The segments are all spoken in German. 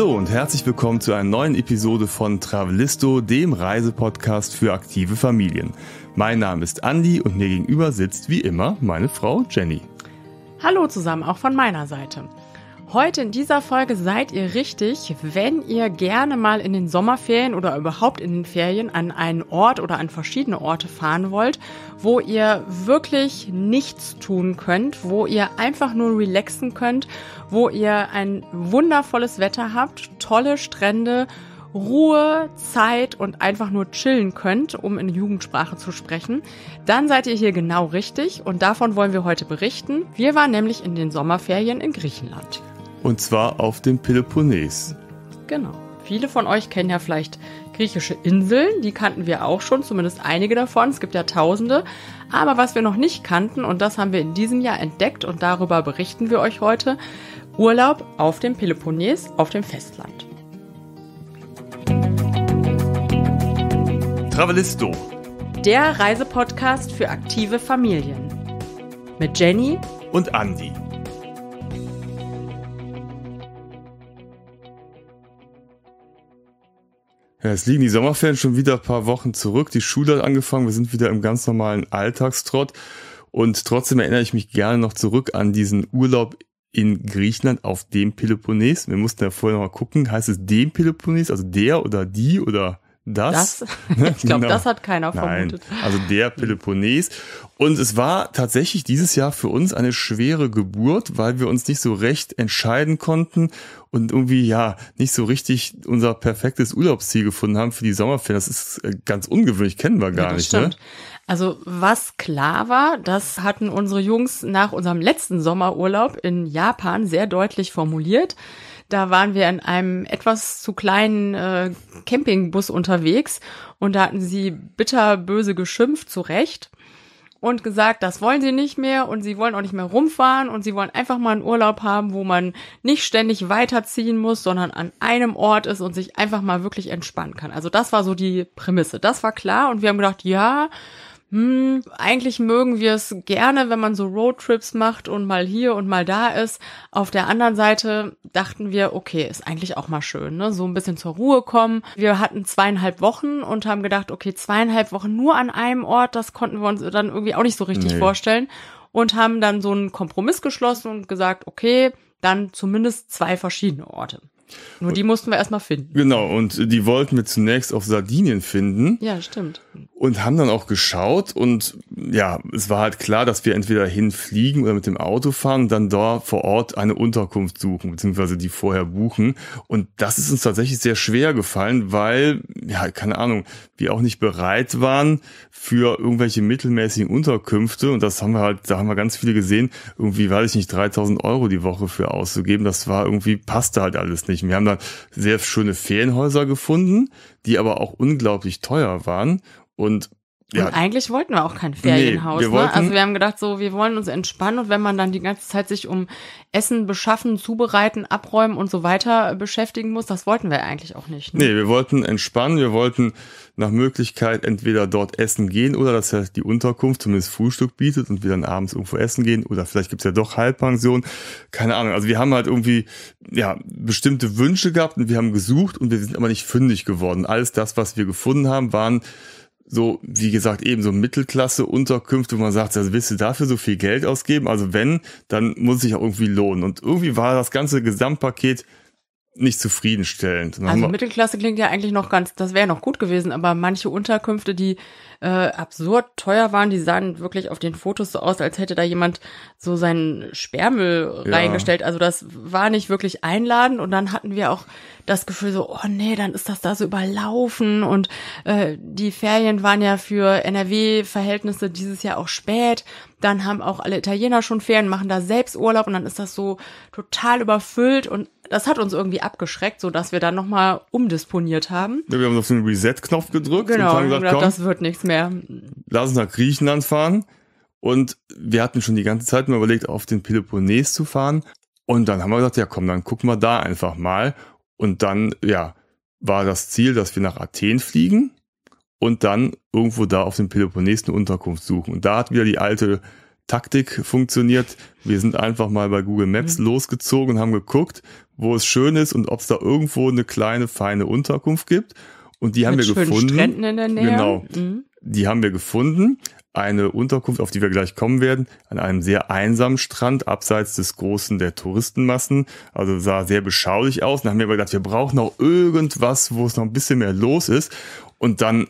Hallo und herzlich willkommen zu einer neuen Episode von Travelisto, dem Reisepodcast für aktive Familien. Mein Name ist Andi und mir gegenüber sitzt wie immer meine Frau Jenny. Hallo zusammen, auch von meiner Seite. Heute in dieser Folge seid ihr richtig, wenn ihr gerne mal in den Sommerferien oder überhaupt in den Ferien an einen Ort oder an verschiedene Orte fahren wollt, wo ihr wirklich nichts tun könnt, wo ihr einfach nur relaxen könnt, wo ihr ein wundervolles Wetter habt, tolle Strände, Ruhe, Zeit und einfach nur chillen könnt, um in Jugendsprache zu sprechen, dann seid ihr hier genau richtig und davon wollen wir heute berichten. Wir waren nämlich in den Sommerferien in Griechenland. Und zwar auf dem Peloponnes. Genau. Viele von euch kennen ja vielleicht griechische Inseln, die kannten wir auch schon, zumindest einige davon, es gibt ja tausende. Aber was wir noch nicht kannten, und das haben wir in diesem Jahr entdeckt und darüber berichten wir euch heute, Urlaub auf dem Peloponnes, auf dem Festland. Travelisto. Der Reisepodcast für aktive Familien. Mit Jenny und Andy. Ja, es liegen die Sommerferien schon wieder ein paar Wochen zurück. Die Schule hat angefangen. Wir sind wieder im ganz normalen Alltagstrott. Und trotzdem erinnere ich mich gerne noch zurück an diesen Urlaub in Griechenland auf dem Peloponnes. Wir mussten ja vorher nochmal gucken. Heißt es dem Peloponnes, also der oder die oder das. das? ich glaube, genau. das hat keiner vermutet. Nein, also der Peloponnes. Und es war tatsächlich dieses Jahr für uns eine schwere Geburt, weil wir uns nicht so recht entscheiden konnten und irgendwie ja nicht so richtig unser perfektes Urlaubsziel gefunden haben für die Sommerferien. Das ist äh, ganz ungewöhnlich, kennen wir gar ja, nicht. Ne? Stimmt. Ne? Also was klar war, das hatten unsere Jungs nach unserem letzten Sommerurlaub in Japan sehr deutlich formuliert. Da waren wir in einem etwas zu kleinen äh, Campingbus unterwegs und da hatten sie bitterböse geschimpft, zu Recht und gesagt, das wollen sie nicht mehr und sie wollen auch nicht mehr rumfahren und sie wollen einfach mal einen Urlaub haben, wo man nicht ständig weiterziehen muss, sondern an einem Ort ist und sich einfach mal wirklich entspannen kann. Also das war so die Prämisse. Das war klar und wir haben gedacht, ja, hm, eigentlich mögen wir es gerne, wenn man so Roadtrips macht und mal hier und mal da ist. Auf der anderen Seite dachten wir, okay, ist eigentlich auch mal schön, ne? so ein bisschen zur Ruhe kommen. Wir hatten zweieinhalb Wochen und haben gedacht, okay, zweieinhalb Wochen nur an einem Ort, das konnten wir uns dann irgendwie auch nicht so richtig nee. vorstellen und haben dann so einen Kompromiss geschlossen und gesagt, okay, dann zumindest zwei verschiedene Orte. Nur die mussten wir erstmal finden. Genau, und die wollten wir zunächst auf Sardinien finden. Ja, stimmt. Und haben dann auch geschaut und ja, es war halt klar, dass wir entweder hinfliegen oder mit dem Auto fahren und dann da vor Ort eine Unterkunft suchen, beziehungsweise die vorher buchen. Und das ist uns tatsächlich sehr schwer gefallen, weil, ja, keine Ahnung, wir auch nicht bereit waren für irgendwelche mittelmäßigen Unterkünfte. Und das haben wir halt, da haben wir ganz viele gesehen, irgendwie, weiß ich nicht, 3000 Euro die Woche für auszugeben. Das war irgendwie, passte halt alles nicht. Ähnlichem. Wir haben dann sehr schöne Ferienhäuser gefunden, die aber auch unglaublich teuer waren. Und und eigentlich wollten wir auch kein Ferienhaus. Nee, ne? Also wir haben gedacht, so, wir wollen uns entspannen und wenn man dann die ganze Zeit sich um Essen beschaffen, zubereiten, abräumen und so weiter beschäftigen muss, das wollten wir eigentlich auch nicht. Ne? Nee, wir wollten entspannen, wir wollten nach Möglichkeit entweder dort essen gehen oder dass halt die Unterkunft zumindest Frühstück bietet und wir dann abends irgendwo essen gehen oder vielleicht gibt's ja doch Halbpension. Keine Ahnung. Also wir haben halt irgendwie ja bestimmte Wünsche gehabt und wir haben gesucht und wir sind aber nicht fündig geworden. Alles das, was wir gefunden haben, waren so, wie gesagt, eben so Mittelklasse-Unterkünfte, wo man sagt, also willst du dafür so viel Geld ausgeben? Also wenn, dann muss sich auch irgendwie lohnen. Und irgendwie war das ganze Gesamtpaket nicht zufriedenstellend. Dann also Mittelklasse klingt ja eigentlich noch ganz, das wäre noch gut gewesen, aber manche Unterkünfte, die äh, absurd teuer waren, die sahen wirklich auf den Fotos so aus, als hätte da jemand so seinen Sperrmüll ja. reingestellt. Also das war nicht wirklich einladen und dann hatten wir auch das Gefühl so, oh nee, dann ist das da so überlaufen und äh, die Ferien waren ja für NRW-Verhältnisse dieses Jahr auch spät. Dann haben auch alle Italiener schon Ferien, machen da selbst Urlaub und dann ist das so total überfüllt und das hat uns irgendwie abgeschreckt, sodass wir dann nochmal umdisponiert haben. Ja, wir haben auf den Reset-Knopf gedrückt genau, und haben gesagt, komm, das wird nichts mehr. Lass uns nach Griechenland fahren. Und wir hatten schon die ganze Zeit mal überlegt, auf den Peloponnes zu fahren. Und dann haben wir gesagt, ja komm, dann gucken wir da einfach mal. Und dann, ja, war das Ziel, dass wir nach Athen fliegen und dann irgendwo da auf dem Peloponnes eine Unterkunft suchen. Und da hat wieder die alte Taktik funktioniert. Wir sind einfach mal bei Google Maps mhm. losgezogen und haben geguckt, wo es schön ist und ob es da irgendwo eine kleine, feine Unterkunft gibt. Und die Mit haben wir gefunden. Stränden in der Nähe. Genau. Mhm. Die haben wir gefunden. Eine Unterkunft, auf die wir gleich kommen werden, an einem sehr einsamen Strand, abseits des großen der Touristenmassen. Also sah sehr beschaulich aus. Dann haben wir aber gedacht, wir brauchen noch irgendwas, wo es noch ein bisschen mehr los ist. Und dann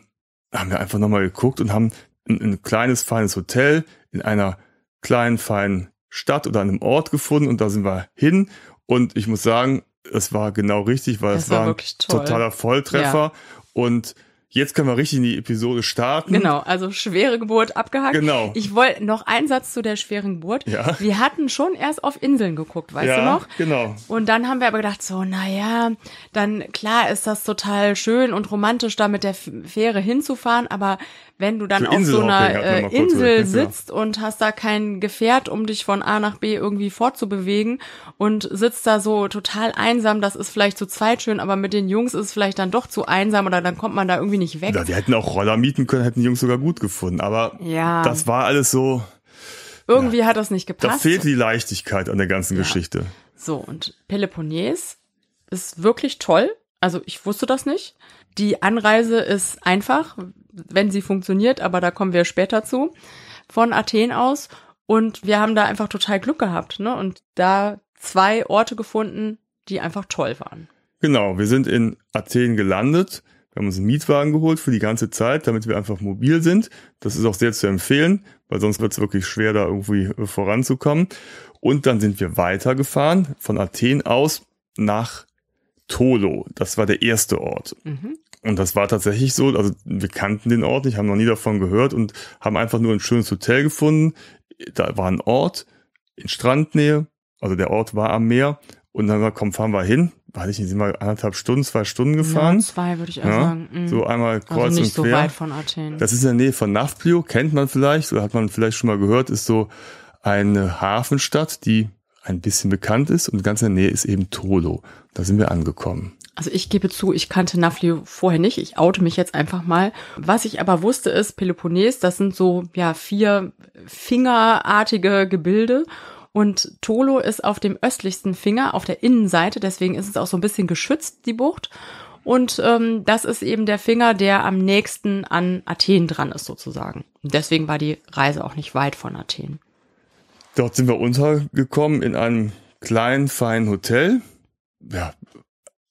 haben wir einfach nochmal geguckt und haben ein, ein kleines, feines Hotel in einer kleinen, feinen Stadt oder einem Ort gefunden und da sind wir hin. Und ich muss sagen, es war genau richtig, weil das es war, war ein totaler Volltreffer. Ja. Und jetzt können wir richtig in die Episode starten. Genau, also schwere Geburt abgehakt. Genau. Ich wollte noch einen Satz zu der schweren Geburt. Ja. Wir hatten schon erst auf Inseln geguckt, weißt ja, du noch? Genau. Und dann haben wir aber gedacht, so, naja, dann klar ist das total schön und romantisch, da mit der Fähre hinzufahren, aber wenn du dann so auf so einer äh, Insel sitzt und hast da kein Gefährt, um dich von A nach B irgendwie fortzubewegen und sitzt da so total einsam, das ist vielleicht zu zweit schön, aber mit den Jungs ist es vielleicht dann doch zu einsam oder dann kommt man da irgendwie nicht weg. Ja, wir hätten auch Roller mieten können, hätten die Jungs sogar gut gefunden, aber ja. das war alles so. Irgendwie ja, hat das nicht gepasst. Da fehlt die Leichtigkeit an der ganzen Geschichte. So, und Peloponnes ist wirklich toll. Also ich wusste das nicht. Die Anreise ist einfach wenn sie funktioniert, aber da kommen wir später zu, von Athen aus. Und wir haben da einfach total Glück gehabt, ne? Und da zwei Orte gefunden, die einfach toll waren. Genau, wir sind in Athen gelandet. Wir haben uns einen Mietwagen geholt für die ganze Zeit, damit wir einfach mobil sind. Das ist auch sehr zu empfehlen, weil sonst wird es wirklich schwer, da irgendwie äh, voranzukommen. Und dann sind wir weitergefahren von Athen aus nach Tolo. Das war der erste Ort. Mhm. Und das war tatsächlich so. Also wir kannten den Ort nicht, haben noch nie davon gehört und haben einfach nur ein schönes Hotel gefunden. Da war ein Ort in Strandnähe. Also der Ort war am Meer. Und dann haben wir, komm, fahren wir hin. Warte ich nicht, sind wir anderthalb Stunden, zwei Stunden gefahren. Ja, zwei, würde ich auch ja, sagen. Mhm. So einmal also kreuz also nicht und quer. so weit von Athen. Das ist in der Nähe von Nafplio, kennt man vielleicht oder hat man vielleicht schon mal gehört, ist so eine Hafenstadt, die ein bisschen bekannt ist und ganz in der Nähe ist eben Tolo. Da sind wir angekommen. Also ich gebe zu, ich kannte Nafli vorher nicht. Ich oute mich jetzt einfach mal. Was ich aber wusste ist, Peloponnes, das sind so ja vier fingerartige Gebilde. Und Tolo ist auf dem östlichsten Finger, auf der Innenseite. Deswegen ist es auch so ein bisschen geschützt, die Bucht. Und ähm, das ist eben der Finger, der am nächsten an Athen dran ist, sozusagen. Deswegen war die Reise auch nicht weit von Athen. Dort sind wir untergekommen in einem kleinen, feinen Hotel. Ja,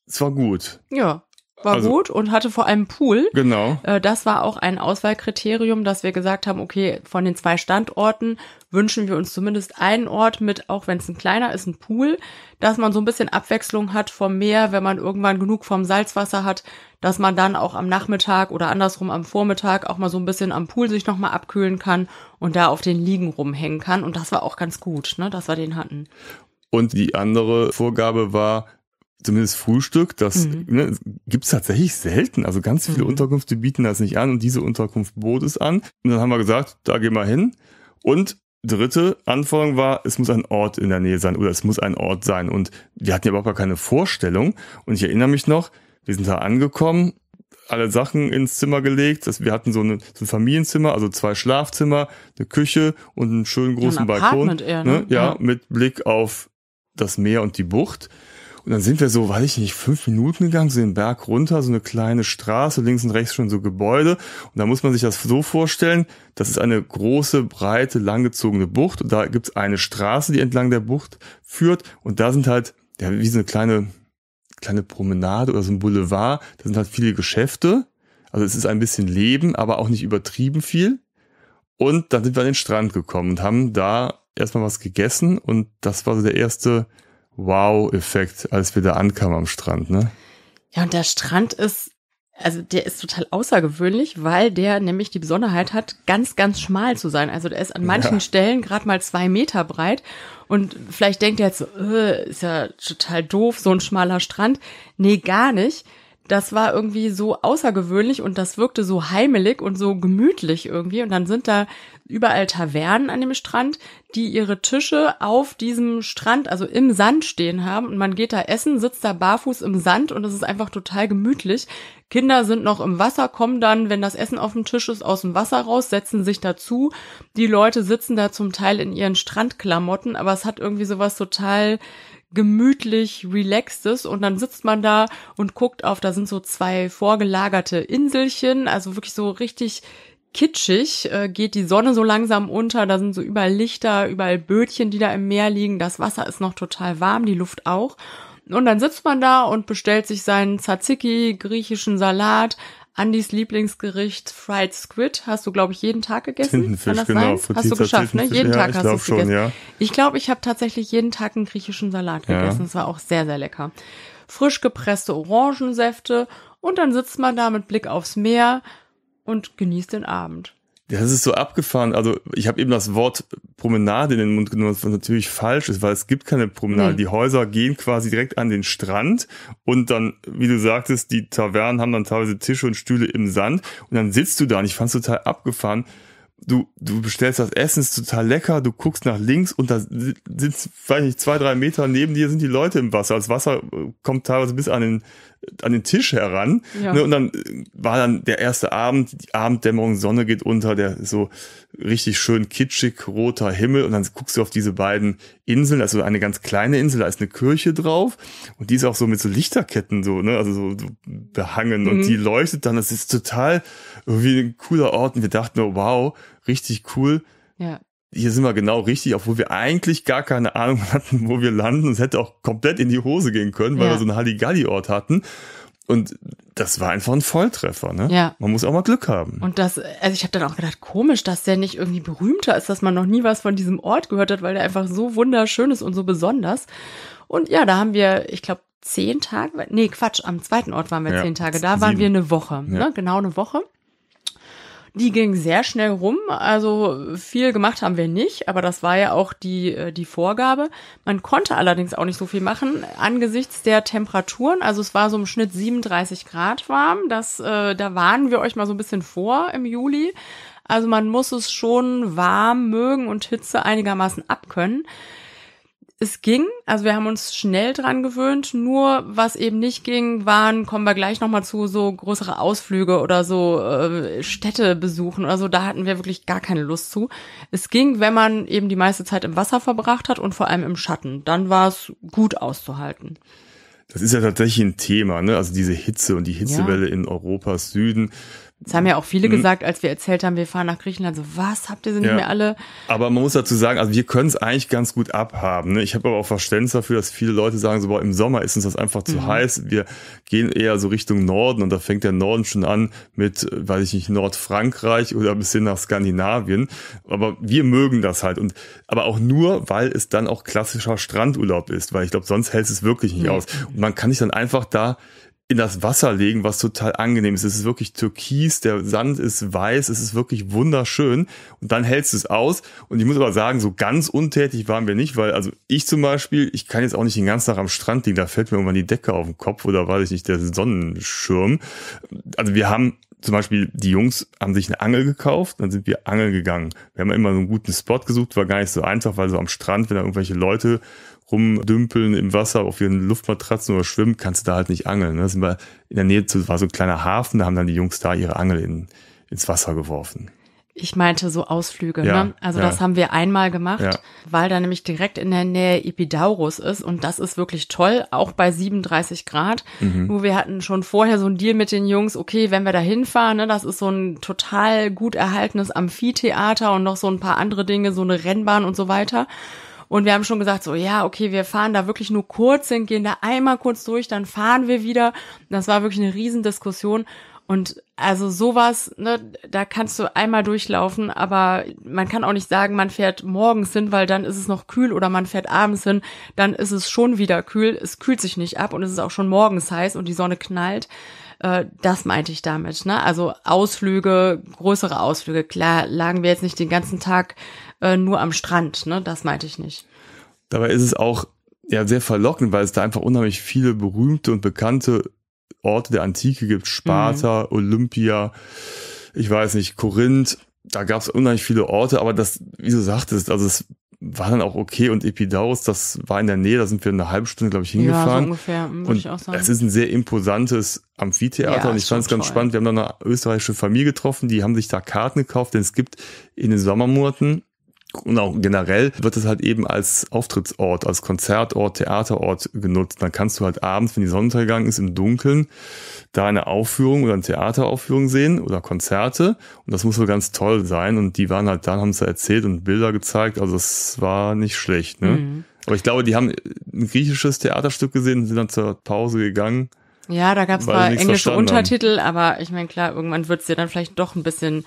es war gut. Ja. War also, gut und hatte vor allem Pool. Genau. Äh, das war auch ein Auswahlkriterium, dass wir gesagt haben, okay, von den zwei Standorten wünschen wir uns zumindest einen Ort mit, auch wenn es ein kleiner ist, ein Pool, dass man so ein bisschen Abwechslung hat vom Meer, wenn man irgendwann genug vom Salzwasser hat, dass man dann auch am Nachmittag oder andersrum am Vormittag auch mal so ein bisschen am Pool sich nochmal abkühlen kann und da auf den Liegen rumhängen kann. Und das war auch ganz gut, ne, dass wir den hatten. Und die andere Vorgabe war, zumindest Frühstück, das mhm. ne, gibt's tatsächlich selten. Also ganz viele mhm. Unterkünfte bieten das nicht an und diese Unterkunft bot es an. Und dann haben wir gesagt, da gehen wir hin. Und dritte Anforderung war, es muss ein Ort in der Nähe sein oder es muss ein Ort sein. Und wir hatten ja überhaupt gar keine Vorstellung. Und ich erinnere mich noch, wir sind da angekommen, alle Sachen ins Zimmer gelegt. Das, wir hatten so, eine, so ein Familienzimmer, also zwei Schlafzimmer, eine Küche und einen schönen großen ja, ein Balkon. Eher, ne? Ne? Ja, ja, mit Blick auf das Meer und die Bucht. Und dann sind wir so, weiß ich nicht, fünf Minuten gegangen, so den Berg runter, so eine kleine Straße, links und rechts schon so Gebäude. Und da muss man sich das so vorstellen, das ist eine große, breite, langgezogene Bucht. Und da gibt es eine Straße, die entlang der Bucht führt. Und da sind halt, ja, wie so eine kleine, kleine Promenade oder so ein Boulevard. Da sind halt viele Geschäfte. Also es ist ein bisschen Leben, aber auch nicht übertrieben viel. Und dann sind wir an den Strand gekommen und haben da erstmal was gegessen. Und das war so der erste, Wow-Effekt, als wir da ankamen am Strand, ne? Ja, und der Strand ist, also der ist total außergewöhnlich, weil der nämlich die Besonderheit hat, ganz, ganz schmal zu sein. Also der ist an manchen ja. Stellen gerade mal zwei Meter breit. Und vielleicht denkt ihr jetzt, so, äh, ist ja total doof, so ein schmaler Strand. Nee, gar nicht das war irgendwie so außergewöhnlich und das wirkte so heimelig und so gemütlich irgendwie. Und dann sind da überall Tavernen an dem Strand, die ihre Tische auf diesem Strand, also im Sand stehen haben. Und man geht da essen, sitzt da barfuß im Sand und es ist einfach total gemütlich. Kinder sind noch im Wasser, kommen dann, wenn das Essen auf dem Tisch ist, aus dem Wasser raus, setzen sich dazu. Die Leute sitzen da zum Teil in ihren Strandklamotten, aber es hat irgendwie sowas total gemütlich relaxtes und dann sitzt man da und guckt auf, da sind so zwei vorgelagerte Inselchen, also wirklich so richtig kitschig, äh, geht die Sonne so langsam unter, da sind so überall Lichter, überall Bötchen, die da im Meer liegen, das Wasser ist noch total warm, die Luft auch. Und dann sitzt man da und bestellt sich seinen Tzatziki, griechischen Salat, Andys Lieblingsgericht Fried Squid hast du, glaube ich, jeden Tag gegessen. Tintenfisch, genau. Hast du geschafft, ne? Jeden Tag hast du schon, gegessen. Ja. Ich glaube, ich habe tatsächlich jeden Tag einen griechischen Salat ja. gegessen. Es war auch sehr, sehr lecker. Frisch gepresste Orangensäfte und dann sitzt man da mit Blick aufs Meer und genießt den Abend. Das ist so abgefahren. Also ich habe eben das Wort Promenade in den Mund genommen, was natürlich falsch ist, weil es gibt keine Promenade. Mhm. Die Häuser gehen quasi direkt an den Strand und dann, wie du sagtest, die Tavernen haben dann teilweise Tische und Stühle im Sand und dann sitzt du da und ich fand es total abgefahren du, du bestellst das Essen, ist total lecker, du guckst nach links und da sind, weiß nicht, zwei, drei Meter neben dir sind die Leute im Wasser. Das Wasser äh, kommt teilweise bis an den, an den Tisch heran. Ja. Ne, und dann äh, war dann der erste Abend, die Abenddämmerung, Sonne geht unter, der so richtig schön kitschig roter Himmel und dann guckst du auf diese beiden Inseln, also eine ganz kleine Insel, da ist eine Kirche drauf und die ist auch so mit so Lichterketten so, ne, also so, behangen mhm. und die leuchtet dann, das ist total irgendwie ein cooler Ort und wir dachten, oh, wow, richtig cool. Ja. Hier sind wir genau richtig, obwohl wir eigentlich gar keine Ahnung hatten, wo wir landen. Es hätte auch komplett in die Hose gehen können, weil ja. wir so einen Halligalli-Ort hatten. Und das war einfach ein Volltreffer, ne? Ja. Man muss auch mal Glück haben. Und das, also ich habe dann auch gedacht, komisch, dass der nicht irgendwie berühmter ist, dass man noch nie was von diesem Ort gehört hat, weil der einfach so wunderschön ist und so besonders. Und ja, da haben wir, ich glaube, zehn Tage, nee, Quatsch, am zweiten Ort waren wir ja, zehn Tage, da waren wir eine Woche, ja. ne? genau eine Woche. Die ging sehr schnell rum, also viel gemacht haben wir nicht, aber das war ja auch die, äh, die Vorgabe. Man konnte allerdings auch nicht so viel machen angesichts der Temperaturen. Also es war so im Schnitt 37 Grad warm. Das, äh, da warnen wir euch mal so ein bisschen vor im Juli. Also man muss es schon warm mögen und Hitze einigermaßen abkönnen es ging, also wir haben uns schnell dran gewöhnt, nur was eben nicht ging, waren, kommen wir gleich nochmal zu, so größere Ausflüge oder so äh, Städte besuchen oder so, da hatten wir wirklich gar keine Lust zu. Es ging, wenn man eben die meiste Zeit im Wasser verbracht hat und vor allem im Schatten, dann war es gut auszuhalten. Das ist ja tatsächlich ein Thema, ne? Also diese Hitze und die Hitzewelle ja. in Europas Süden das haben ja auch viele mhm. gesagt, als wir erzählt haben, wir fahren nach Griechenland. So, was habt ihr sie nicht mehr alle? Aber man muss dazu sagen, also wir können es eigentlich ganz gut abhaben. Ne? Ich habe aber auch Verständnis dafür, dass viele Leute sagen, so boah, im Sommer ist uns das einfach zu mhm. heiß. Wir gehen eher so Richtung Norden und da fängt der Norden schon an mit, weiß ich nicht, Nordfrankreich oder bis hin nach Skandinavien. Aber wir mögen das halt und aber auch nur, weil es dann auch klassischer Strandurlaub ist, weil ich glaube, sonst hält es wirklich nicht mhm. aus. Und man kann sich dann einfach da in das Wasser legen, was total angenehm ist. Es ist wirklich türkis, der Sand ist weiß, es ist wirklich wunderschön. Und dann hältst du es aus. Und ich muss aber sagen, so ganz untätig waren wir nicht, weil also ich zum Beispiel, ich kann jetzt auch nicht den ganzen Tag am Strand liegen, da fällt mir irgendwann die Decke auf den Kopf oder weiß ich nicht, der Sonnenschirm. Also wir haben zum Beispiel die Jungs haben sich eine Angel gekauft, dann sind wir angeln gegangen. Wir haben immer so einen guten Spot gesucht, war gar nicht so einfach, weil so am Strand, wenn da irgendwelche Leute rumdümpeln im Wasser auf ihren Luftmatratzen oder schwimmen, kannst du da halt nicht angeln. Ne? Sind wir in der Nähe zu, war so ein kleiner Hafen, da haben dann die Jungs da ihre Angel in, ins Wasser geworfen. Ich meinte so Ausflüge, ja, ne? Also ja. das haben wir einmal gemacht, ja. weil da nämlich direkt in der Nähe Epidaurus ist und das ist wirklich toll, auch bei 37 Grad. Mhm. Nur wir hatten schon vorher so einen Deal mit den Jungs, okay, wenn wir da hinfahren, ne, das ist so ein total gut erhaltenes Amphitheater und noch so ein paar andere Dinge, so eine Rennbahn und so weiter. Und wir haben schon gesagt, so, ja, okay, wir fahren da wirklich nur kurz hin, gehen da einmal kurz durch, dann fahren wir wieder. Das war wirklich eine Riesendiskussion. Und also sowas, ne, da kannst du einmal durchlaufen, aber man kann auch nicht sagen, man fährt morgens hin, weil dann ist es noch kühl oder man fährt abends hin, dann ist es schon wieder kühl, es kühlt sich nicht ab und es ist auch schon morgens heiß und die Sonne knallt. Äh, das meinte ich damit, ne? Also Ausflüge, größere Ausflüge, klar, lagen wir jetzt nicht den ganzen Tag äh, nur am Strand. Ne? Das meinte ich nicht. Dabei ist es auch ja sehr verlockend, weil es da einfach unheimlich viele berühmte und bekannte Orte der Antike gibt. Sparta, mhm. Olympia, ich weiß nicht, Korinth. Da gab es unheimlich viele Orte, aber das, wie du sagtest, also es war dann auch okay und Epidaurus, das war in der Nähe, da sind wir eine halbe Stunde, glaube ich, hingefahren. Ja, so ungefähr, würde ich auch sagen. Es ist ein sehr imposantes Amphitheater ja, und ich fand es ganz toll. spannend. Wir haben da eine österreichische Familie getroffen, die haben sich da Karten gekauft, denn es gibt in den Sommermonaten und auch generell wird es halt eben als Auftrittsort, als Konzertort, Theaterort genutzt. Dann kannst du halt abends, wenn die Sonne untergegangen ist, im Dunkeln da eine Aufführung oder eine Theateraufführung sehen oder Konzerte. Und das muss so ganz toll sein. Und die waren halt da, haben es erzählt und Bilder gezeigt. Also es war nicht schlecht. Ne? Mhm. Aber ich glaube, die haben ein griechisches Theaterstück gesehen und sind dann zur Pause gegangen. Ja, da gab es zwar englische Untertitel, haben. aber ich meine, klar, irgendwann wird's dir dann vielleicht doch ein bisschen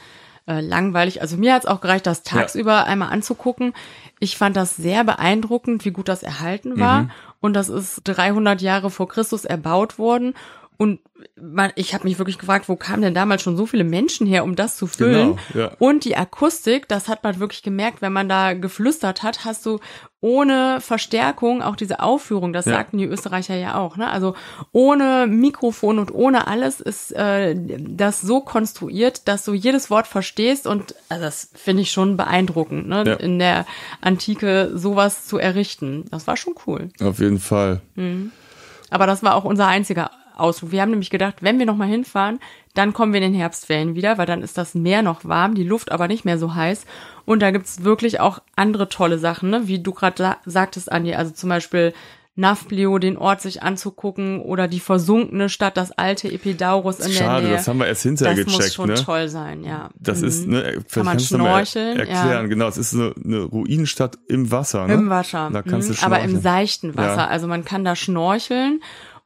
äh, langweilig. Also mir hat es auch gereicht, das tagsüber ja. einmal anzugucken. Ich fand das sehr beeindruckend, wie gut das erhalten war. Mhm. Und das ist 300 Jahre vor Christus erbaut worden. Und man, ich habe mich wirklich gefragt, wo kamen denn damals schon so viele Menschen her, um das zu füllen? Genau, ja. Und die Akustik, das hat man wirklich gemerkt, wenn man da geflüstert hat, hast du ohne Verstärkung auch diese Aufführung, das ja. sagten die Österreicher ja auch, ne? Also ohne Mikrofon und ohne alles ist äh, das so konstruiert, dass du jedes Wort verstehst und also das finde ich schon beeindruckend, ne? Ja. In der Antike sowas zu errichten. Das war schon cool. Auf jeden Fall. Mhm. Aber das war auch unser einziger Ausflug. Wir haben nämlich gedacht, wenn wir nochmal hinfahren, dann kommen wir in den Herbstferien wieder, weil dann ist das Meer noch warm, die Luft aber nicht mehr so heiß. Und da gibt es wirklich auch andere tolle Sachen, ne? wie du gerade sagtest, Andi. Also zum Beispiel Nafplio, den Ort sich anzugucken oder die versunkene Stadt, das alte Epidaurus in Schade, der Nähe. Schade, das haben wir erst hinterher das gecheckt. Das muss schon ne? toll sein, ja. Das mhm. ist, ne, kann man schnorcheln. erklären, ja. genau. Es ist eine, eine Ruinenstadt im Wasser. Ne? Im Wasser. Da kannst mhm. du schnorcheln. Aber im seichten Wasser. Ja. Also man kann da schnorcheln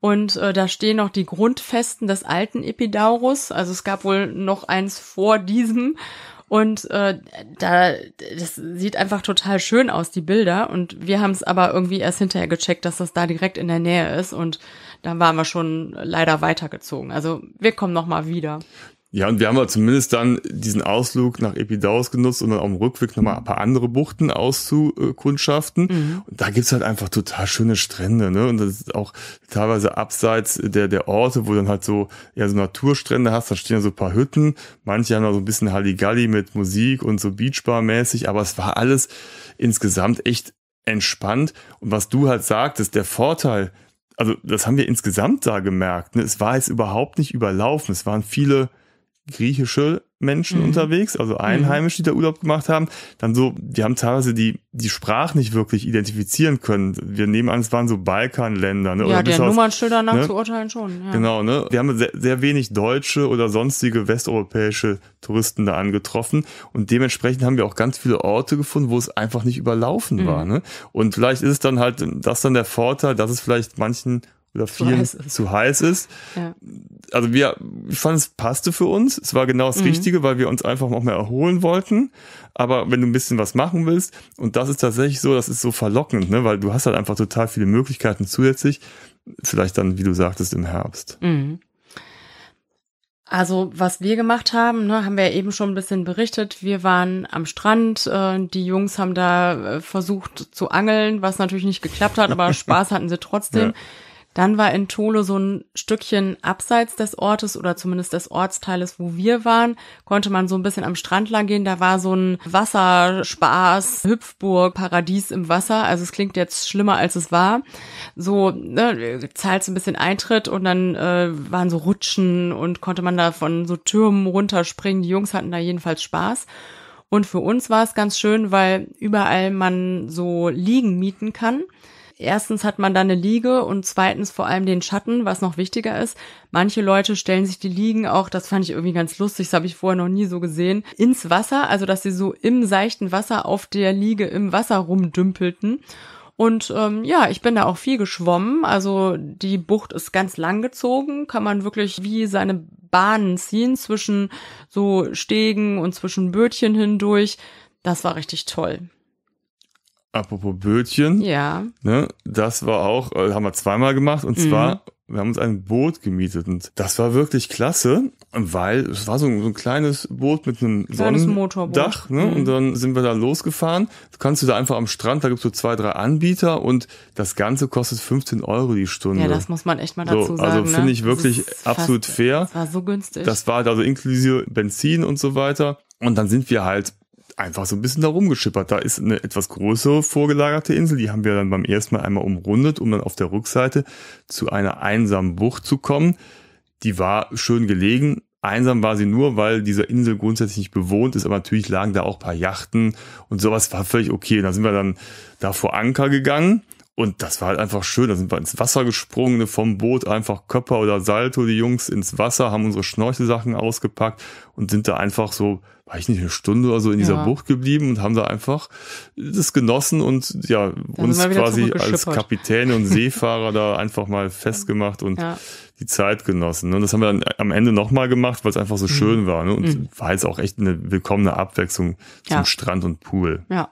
und äh, da stehen noch die Grundfesten des alten Epidaurus. Also es gab wohl noch eins vor diesem. Und äh, da, das sieht einfach total schön aus, die Bilder. Und wir haben es aber irgendwie erst hinterher gecheckt, dass das da direkt in der Nähe ist. Und da waren wir schon leider weitergezogen. Also wir kommen nochmal wieder. Ja, und wir haben ja halt zumindest dann diesen Ausflug nach Epidaurus genutzt, um dann auf dem Rückweg nochmal ein paar andere Buchten auszukundschaften. Mhm. Und da gibt's halt einfach total schöne Strände, ne? Und das ist auch teilweise abseits der, der Orte, wo du dann halt so, ja, so Naturstrände hast, da stehen so ein paar Hütten. Manche haben da so ein bisschen Halligalli mit Musik und so Beachbar-mäßig, aber es war alles insgesamt echt entspannt. Und was du halt sagtest, der Vorteil, also das haben wir insgesamt da gemerkt, ne? Es war jetzt überhaupt nicht überlaufen. Es waren viele griechische Menschen mhm. unterwegs, also mhm. Einheimische, die da Urlaub gemacht haben, dann so, wir haben teilweise die, die Sprache nicht wirklich identifizieren können. Wir nehmen an, es waren so Balkanländer. Ne? Ja, oder der Nummernschilder nach ne? zu urteilen schon. Ja. Genau, ne? Wir haben sehr, sehr wenig deutsche oder sonstige westeuropäische Touristen da angetroffen und dementsprechend haben wir auch ganz viele Orte gefunden, wo es einfach nicht überlaufen mhm. war. Ne? Und vielleicht ist es dann halt, das dann der Vorteil, dass es vielleicht manchen oder vielen zu heiß, zu heiß ist. Ja. Also wir, ich es passte für uns. Es war genau das mhm. Richtige, weil wir uns einfach noch mehr erholen wollten. Aber wenn du ein bisschen was machen willst, und das ist tatsächlich so, das ist so verlockend, ne? weil du hast halt einfach total viele Möglichkeiten zusätzlich. Vielleicht dann, wie du sagtest, im Herbst. Mhm. Also was wir gemacht haben, ne, haben wir eben schon ein bisschen berichtet. Wir waren am Strand, äh, die Jungs haben da äh, versucht zu angeln, was natürlich nicht geklappt hat, aber Spaß hatten sie trotzdem. Ja. Dann war in Entolo so ein Stückchen abseits des Ortes oder zumindest des Ortsteiles, wo wir waren, konnte man so ein bisschen am Strand lang gehen. Da war so ein Wasserspaß, Hüpfburg, Paradies im Wasser. Also es klingt jetzt schlimmer, als es war. So, ne, zahlst ein bisschen Eintritt und dann äh, waren so Rutschen und konnte man da von so Türmen runterspringen. Die Jungs hatten da jedenfalls Spaß. Und für uns war es ganz schön, weil überall man so Liegen mieten kann. Erstens hat man da eine Liege und zweitens vor allem den Schatten, was noch wichtiger ist. Manche Leute stellen sich die Liegen auch, das fand ich irgendwie ganz lustig, das habe ich vorher noch nie so gesehen, ins Wasser, also dass sie so im seichten Wasser auf der Liege im Wasser rumdümpelten. Und ähm, ja, ich bin da auch viel geschwommen. Also die Bucht ist ganz lang gezogen, kann man wirklich wie seine Bahnen ziehen zwischen so Stegen und zwischen Bötchen hindurch. Das war richtig toll. Apropos Bötchen. Ja. Ne, das war auch, äh, haben wir zweimal gemacht. Und mhm. zwar, wir haben uns ein Boot gemietet. Und das war wirklich klasse, weil es war so ein, so ein kleines Boot mit einem kleines Sonnendach. Ne? Mhm. Und dann sind wir da losgefahren. Du kannst du da einfach am Strand, da gibt es so zwei, drei Anbieter. Und das Ganze kostet 15 Euro die Stunde. Ja, das muss man echt mal dazu so, also sagen. Also finde ne? ich wirklich absolut fast, fair. Das war so günstig. Das war also inklusive Benzin und so weiter. Und dann sind wir halt einfach so ein bisschen da rumgeschippert. Da ist eine etwas größere vorgelagerte Insel, die haben wir dann beim ersten Mal einmal umrundet, um dann auf der Rückseite zu einer einsamen Bucht zu kommen. Die war schön gelegen. Einsam war sie nur, weil diese Insel grundsätzlich nicht bewohnt ist, aber natürlich lagen da auch paar Yachten und sowas war völlig okay. Da sind wir dann da vor Anker gegangen und das war halt einfach schön. Da sind wir ins Wasser gesprungen, ne, vom Boot einfach Köpper oder Salto, die Jungs ins Wasser, haben unsere Schnorchelsachen ausgepackt und sind da einfach so, weiß ich nicht, eine Stunde oder so in dieser ja. Bucht geblieben und haben da einfach das genossen und ja, da uns quasi als Kapitäne und Seefahrer da einfach mal festgemacht und ja. die Zeit genossen. Ne. Und das haben wir dann am Ende nochmal gemacht, weil es einfach so mhm. schön war. Ne? Und mhm. war jetzt auch echt eine willkommene Abwechslung zum ja. Strand und Pool. Ja.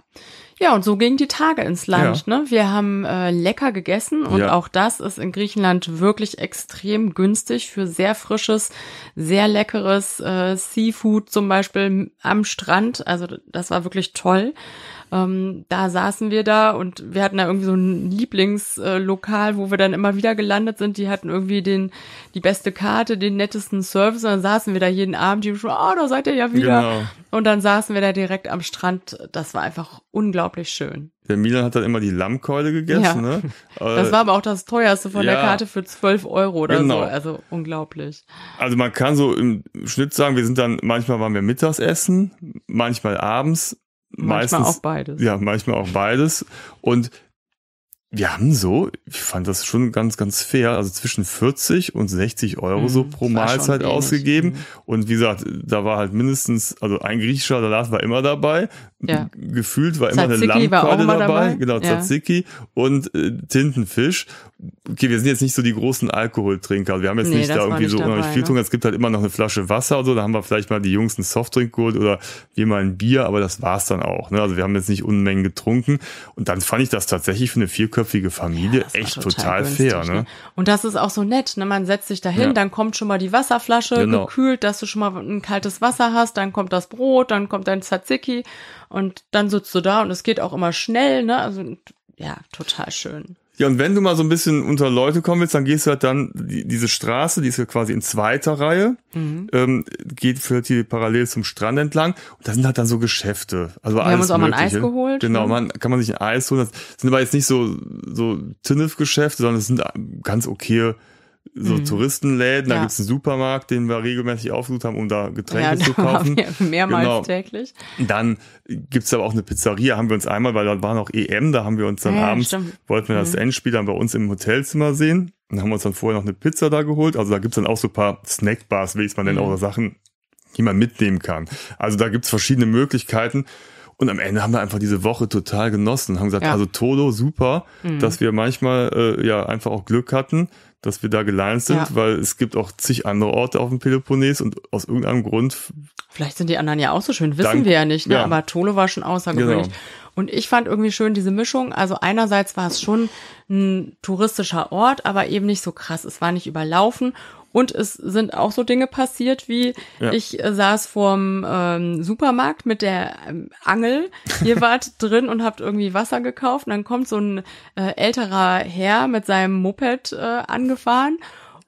Ja, und so gingen die Tage ins Land. Ja. Ne? Wir haben äh, lecker gegessen und ja. auch das ist in Griechenland wirklich extrem günstig für sehr frisches, sehr leckeres äh, Seafood zum Beispiel am Strand. Also das war wirklich toll ähm, da saßen wir da und wir hatten da irgendwie so ein Lieblingslokal, wo wir dann immer wieder gelandet sind. Die hatten irgendwie den, die beste Karte, den nettesten Service und dann saßen wir da jeden Abend, die haben schon, oh, da seid ihr ja wieder. Genau. Und dann saßen wir da direkt am Strand. Das war einfach unglaublich schön. Der Milan hat dann immer die Lammkeule gegessen, ja. ne? Das war aber auch das teuerste von ja. der Karte für 12 Euro oder genau. so. Also unglaublich. Also man kann so im Schnitt sagen, wir sind dann, manchmal waren wir Mittagsessen, manchmal abends, Manchmal meistens, auch beides. Ja, manchmal auch beides. Und wir haben so, ich fand das schon ganz, ganz fair, also zwischen 40 und 60 Euro mhm, so pro Mahlzeit ausgegeben. Mhm. Und wie gesagt, da war halt mindestens, also ein griechischer Salat war immer dabei. Ja. Gefühlt war immer Tzatziki eine Lammkeule dabei. dabei. Genau, ja. Tzatziki und äh, Tintenfisch. Okay, wir sind jetzt nicht so die großen Alkoholtrinker. Wir haben jetzt nee, nicht da irgendwie nicht so unheimlich viel ne? Es gibt halt immer noch eine Flasche Wasser oder so. Da haben wir vielleicht mal die Jungs einen Softdrink geholt oder wir mal ein Bier, aber das war's dann auch. Ne? Also wir haben jetzt nicht Unmengen getrunken. Und dann fand ich das tatsächlich für eine Vierköpfige vierköpfige Familie ja, echt total, total günstig, ne? ne? Und das ist auch so nett. Ne? Man setzt sich dahin, ja. dann kommt schon mal die Wasserflasche genau. gekühlt, dass du schon mal ein kaltes Wasser hast, dann kommt das Brot, dann kommt dein Tzatziki und dann sitzt du da und es geht auch immer schnell. Ne? Also ja, total schön. Ja, und wenn du mal so ein bisschen unter Leute kommen willst, dann gehst du halt dann, die, diese Straße, die ist ja quasi in zweiter Reihe, mhm. ähm, geht für die parallel zum Strand entlang und da sind halt dann so Geschäfte. Also Wir alles haben uns auch Mögliche. mal ein Eis geholt. Genau, ne? man kann man sich ein Eis holen. Das sind aber jetzt nicht so, so Tinnef-Geschäfte, sondern es sind ganz okay so mhm. Touristenläden, ja. da gibt's einen Supermarkt, den wir regelmäßig aufgesucht haben, um da Getränke ja, zu kaufen. Ja, mehrmals genau. täglich. Dann gibt's aber auch eine Pizzeria, haben wir uns einmal, weil da war noch EM, da haben wir uns dann ja, abends, stimmt. wollten wir das mhm. Endspiel dann bei uns im Hotelzimmer sehen. und haben uns dann vorher noch eine Pizza da geholt. Also da gibt's dann auch so paar Snackbars, wie es man mhm. denn auch Sachen, die man mitnehmen kann. Also da gibt's verschiedene Möglichkeiten. Und am Ende haben wir einfach diese Woche total genossen, und haben gesagt, ja. also Todo, super, mhm. dass wir manchmal äh, ja einfach auch Glück hatten, dass wir da gelandet sind, ja. weil es gibt auch zig andere Orte auf dem Peloponnes und aus irgendeinem Grund. Vielleicht sind die anderen ja auch so schön, wissen Dank, wir ja nicht, ne? ja. aber Tolo war schon außergewöhnlich. Genau. Und ich fand irgendwie schön diese Mischung. Also einerseits war es schon ein touristischer Ort, aber eben nicht so krass. Es war nicht überlaufen und es sind auch so Dinge passiert, wie ja. ich äh, saß vorm ähm, Supermarkt mit der ähm, Angel. Ihr wart drin und habt irgendwie Wasser gekauft. Und dann kommt so ein äh, älterer Herr mit seinem Moped äh, angefahren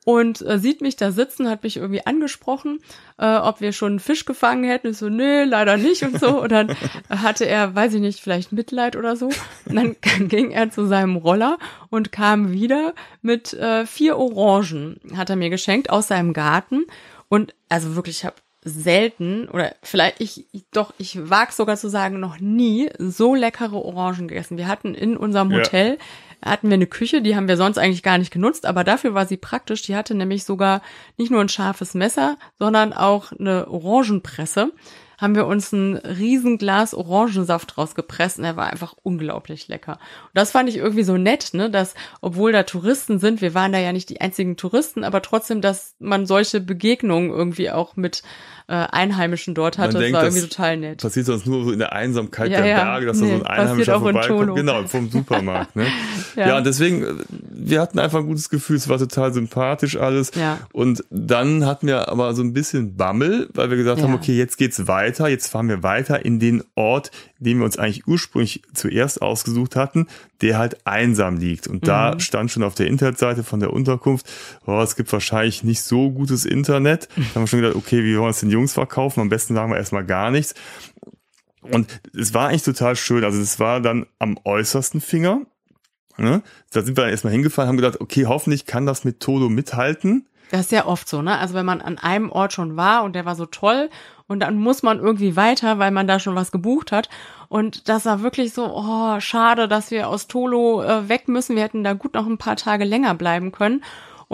und äh, sieht mich da sitzen, hat mich irgendwie angesprochen, äh, ob wir schon einen Fisch gefangen hätten. Ich so, nö, leider nicht und so. Und dann hatte er, weiß ich nicht, vielleicht Mitleid oder so. Und dann ging er zu seinem Roller und kam wieder mit äh, vier Orangen, hat er mir geschenkt aus seinem Garten. Und also wirklich, ich habe selten oder vielleicht ich doch ich wag sogar zu sagen noch nie so leckere Orangen gegessen. Wir hatten in unserem Hotel ja. hatten wir eine Küche, die haben wir sonst eigentlich gar nicht genutzt, aber dafür war sie praktisch. Die hatte nämlich sogar nicht nur ein scharfes Messer, sondern auch eine Orangenpresse. Haben wir uns ein Riesenglas Orangensaft rausgepresst und er war einfach unglaublich lecker. Und das fand ich irgendwie so nett, ne, dass obwohl da Touristen sind, wir waren da ja nicht die einzigen Touristen, aber trotzdem, dass man solche Begegnungen irgendwie auch mit äh, Einheimischen dort hatte. Man das denkt, war irgendwie das total nett. Passiert sonst nur so in der Einsamkeit ja, der ja. Berge, dass nee, da so ein Einheimischer vorbeikommt. Genau, vom Supermarkt. Ne? ja. ja. und deswegen, äh, wir hatten einfach ein gutes Gefühl, es war total sympathisch alles. Ja. Und dann hatten wir aber so ein bisschen Bammel, weil wir gesagt haben, okay, jetzt geht's weiter, jetzt fahren wir weiter in den Ort, den wir uns eigentlich ursprünglich zuerst ausgesucht hatten, der halt einsam liegt. Und mhm. da stand schon auf der Internetseite von der Unterkunft, oh, es gibt wahrscheinlich nicht so gutes Internet. Da haben wir schon gedacht, okay, wie wollen wir es denn Jungs verkaufen, am besten sagen wir erstmal gar nichts. Und es war eigentlich total schön. Also es war dann am äußersten Finger. Ne? Da sind wir dann erstmal hingefallen, haben gedacht, okay, hoffentlich kann das mit Todo mithalten. Das ist ja oft so, ne? Also wenn man an einem Ort schon war und der war so toll und dann muss man irgendwie weiter, weil man da schon was gebucht hat. Und das war wirklich so, oh, schade, dass wir aus Tolo äh, weg müssen. Wir hätten da gut noch ein paar Tage länger bleiben können.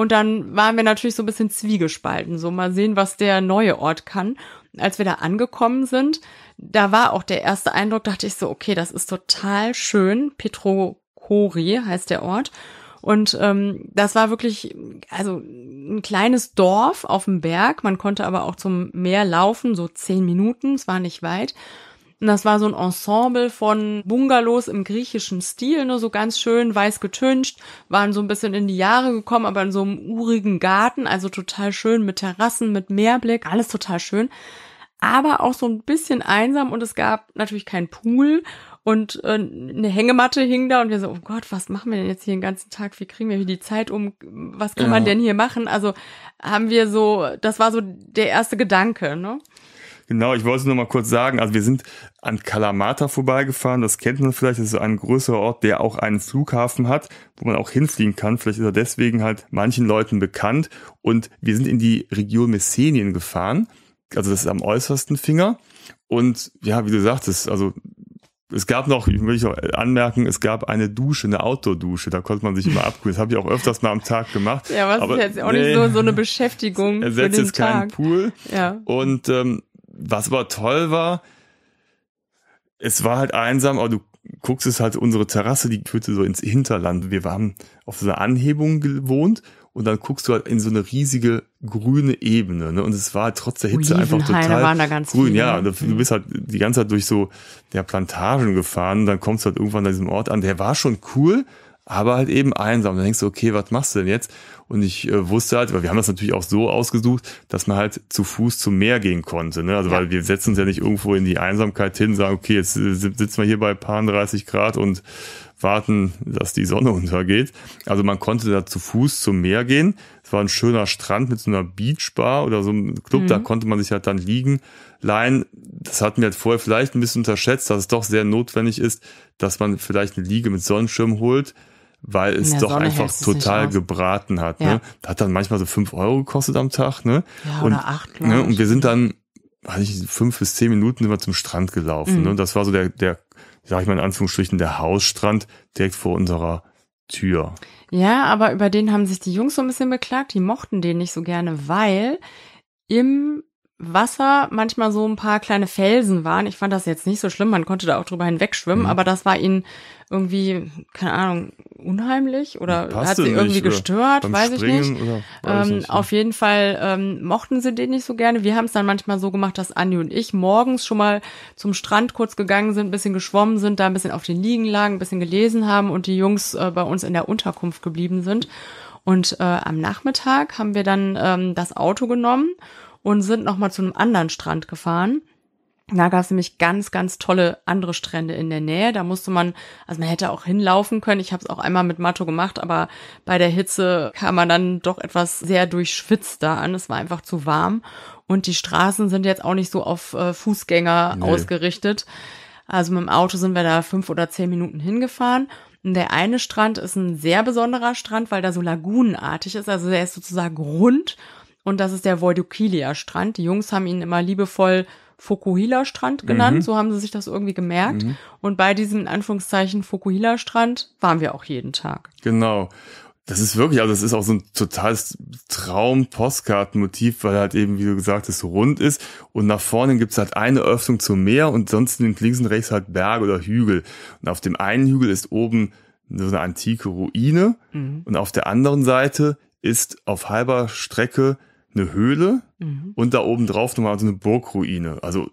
Und dann waren wir natürlich so ein bisschen zwiegespalten, so mal sehen, was der neue Ort kann. Als wir da angekommen sind, da war auch der erste Eindruck, dachte ich so, okay, das ist total schön. Petrokori heißt der Ort. Und ähm, das war wirklich, also ein kleines Dorf auf dem Berg. Man konnte aber auch zum Meer laufen, so zehn Minuten, es war nicht weit. Und das war so ein Ensemble von Bungalows im griechischen Stil, nur so ganz schön weiß getüncht, waren so ein bisschen in die Jahre gekommen, aber in so einem urigen Garten, also total schön mit Terrassen, mit Meerblick, alles total schön. Aber auch so ein bisschen einsam und es gab natürlich keinen Pool und äh, eine Hängematte hing da und wir so, oh Gott, was machen wir denn jetzt hier den ganzen Tag? Wie kriegen wir hier die Zeit um? Was kann ja. man denn hier machen? Also haben wir so, das war so der erste Gedanke, ne? Genau, ich wollte es nur mal kurz sagen. Also wir sind an Kalamata vorbeigefahren. Das kennt man vielleicht. Das ist ein größerer Ort, der auch einen Flughafen hat, wo man auch hinfliegen kann. Vielleicht ist er deswegen halt manchen Leuten bekannt. Und wir sind in die Region Messenien gefahren. Also das ist am äußersten Finger. Und ja, wie du sagtest, also es gab noch, ich möchte ich anmerken, es gab eine Dusche, eine Outdoor-Dusche, da konnte man sich immer abkühlen. Das habe ich auch öfters mal am Tag gemacht. Ja, was aber, ist jetzt auch nee, nicht so, so eine Beschäftigung. Ersetzt für den jetzt Tag. keinen Pool. Ja. Und ähm, was aber toll war, es war halt einsam, aber du guckst es halt, unsere Terrasse, die führte so ins Hinterland. Wir haben auf so einer Anhebung gewohnt und dann guckst du halt in so eine riesige grüne Ebene. Ne? Und es war halt trotz der Hitze einfach total grün. Viele. Ja, mhm. du, bist halt die ganze Zeit durch so der Plantagen gefahren. Und Dann kommst du halt irgendwann an diesem Ort an. Der war schon cool, aber halt eben einsam. Da denkst du, okay, was machst du denn jetzt? Und ich äh, wusste halt, weil wir haben das natürlich auch so ausgesucht, dass man halt zu Fuß zum Meer gehen konnte. Ne? Also ja. weil wir setzen uns ja nicht irgendwo in die Einsamkeit hin, sagen, okay, jetzt äh, sitzen wir hier bei paar 30 Grad und warten, dass die Sonne untergeht. Also man konnte da zu Fuß zum Meer gehen. Es war ein schöner Strand mit so einer Beachbar oder so einem Club, mhm. da konnte man sich halt dann liegen leihen. Das hatten wir halt vorher vielleicht ein bisschen unterschätzt, dass es doch sehr notwendig ist, dass man vielleicht eine Liege mit Sonnenschirm holt, weil es doch Sonne einfach total gebraten hat. Ne? Ja. Ne? Hat dann manchmal so fünf Euro gekostet am Tag. Ne? Ja, und, oder acht, ne? Und wir sind dann, weiß ich, fünf bis zehn Minuten immer zum Strand gelaufen. Mhm. Ne? Und das war so der, der, sag ich mal in Anführungsstrichen, der Hausstrand direkt vor unserer Tür. Ja, aber über den haben sich die Jungs so ein bisschen beklagt. Die mochten den nicht so gerne, weil im Wasser manchmal so ein paar kleine Felsen waren. Ich fand das jetzt nicht so schlimm, man konnte da auch drüber hinwegschwimmen, mhm. aber das war ihnen irgendwie, keine Ahnung, unheimlich oder Passt hat sie nicht, irgendwie gestört, weiß ich nicht. weiß ähm, nicht. Auf jeden Fall ähm, mochten sie den nicht so gerne. Wir haben es dann manchmal so gemacht, dass Anni und ich morgens schon mal zum Strand kurz gegangen sind, ein bisschen geschwommen sind, da ein bisschen auf den Liegen lagen, ein bisschen gelesen haben und die Jungs äh, bei uns in der Unterkunft geblieben sind. Und äh, am Nachmittag haben wir dann ähm, das Auto genommen und sind nochmal zu einem anderen Strand gefahren. Da gab es nämlich ganz, ganz tolle andere Strände in der Nähe. Da musste man, also man hätte auch hinlaufen können. Ich habe es auch einmal mit Matto gemacht, aber bei der Hitze kam man dann doch etwas sehr durchschwitzt da an. Es war einfach zu warm. Und die Straßen sind jetzt auch nicht so auf äh, Fußgänger nee. ausgerichtet. Also mit dem Auto sind wir da fünf oder zehn Minuten hingefahren. Und der eine Strand ist ein sehr besonderer Strand, weil da so lagunenartig ist. Also der ist sozusagen rund und das ist der Voidukilia-Strand. Die Jungs haben ihn immer liebevoll Fukuhila-Strand genannt, mhm. so haben sie sich das irgendwie gemerkt. Mhm. Und bei diesem in Anführungszeichen Fukuhila-Strand waren wir auch jeden Tag. Genau. Das ist wirklich, also das ist auch so ein totales Traum-Postkartenmotiv, weil halt eben, wie du gesagt hast, rund ist und nach vorne gibt's halt eine Öffnung zum Meer und sonst links und rechts halt Berge oder Hügel. Und auf dem einen Hügel ist oben so eine antike Ruine mhm. und auf der anderen Seite ist auf halber Strecke eine Höhle mhm. und da oben drauf nochmal so eine Burgruine. Also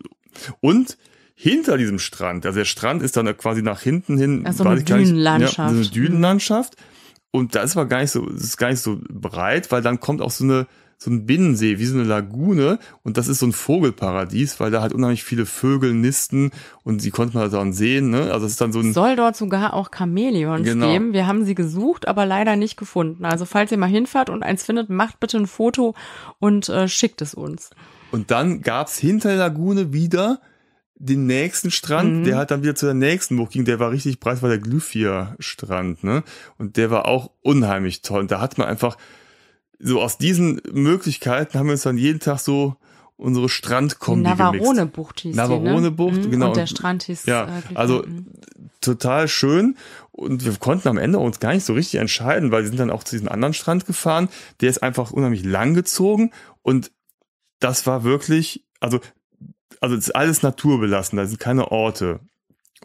und hinter diesem Strand, also der Strand ist dann quasi nach hinten hin, also eine Dünenlandschaft. Nicht, ja, so eine Dünenlandschaft. Mhm. Und da ist aber gar nicht so, ist gar nicht so breit, weil dann kommt auch so eine so ein Binnensee, wie so eine Lagune. Und das ist so ein Vogelparadies, weil da halt unheimlich viele Vögel nisten und sie konnte man da halt dann sehen. Ne? Also es ist dann so ein soll dort sogar auch Chamäleons genau. geben. Wir haben sie gesucht, aber leider nicht gefunden. Also falls ihr mal hinfahrt und eins findet, macht bitte ein Foto und äh, schickt es uns. Und dann gab's hinter der Lagune wieder den nächsten Strand, mhm. der halt dann wieder zu der nächsten Bucht ging, der war richtig breit, war der Glyphia-Strand, ne? Und der war auch unheimlich toll. Und da hat man einfach, so aus diesen Möglichkeiten haben wir uns dann jeden Tag so unsere Strandkombi Navarone Bucht hieß Navarone Bucht, ne? Mhm. genau. Und der Strand hieß Ja, äh, also mhm. total schön und wir konnten am Ende uns gar nicht so richtig entscheiden, weil wir sind dann auch zu diesem anderen Strand gefahren, der ist einfach unheimlich lang gezogen und das war wirklich, also also es ist alles naturbelassen, da sind keine Orte.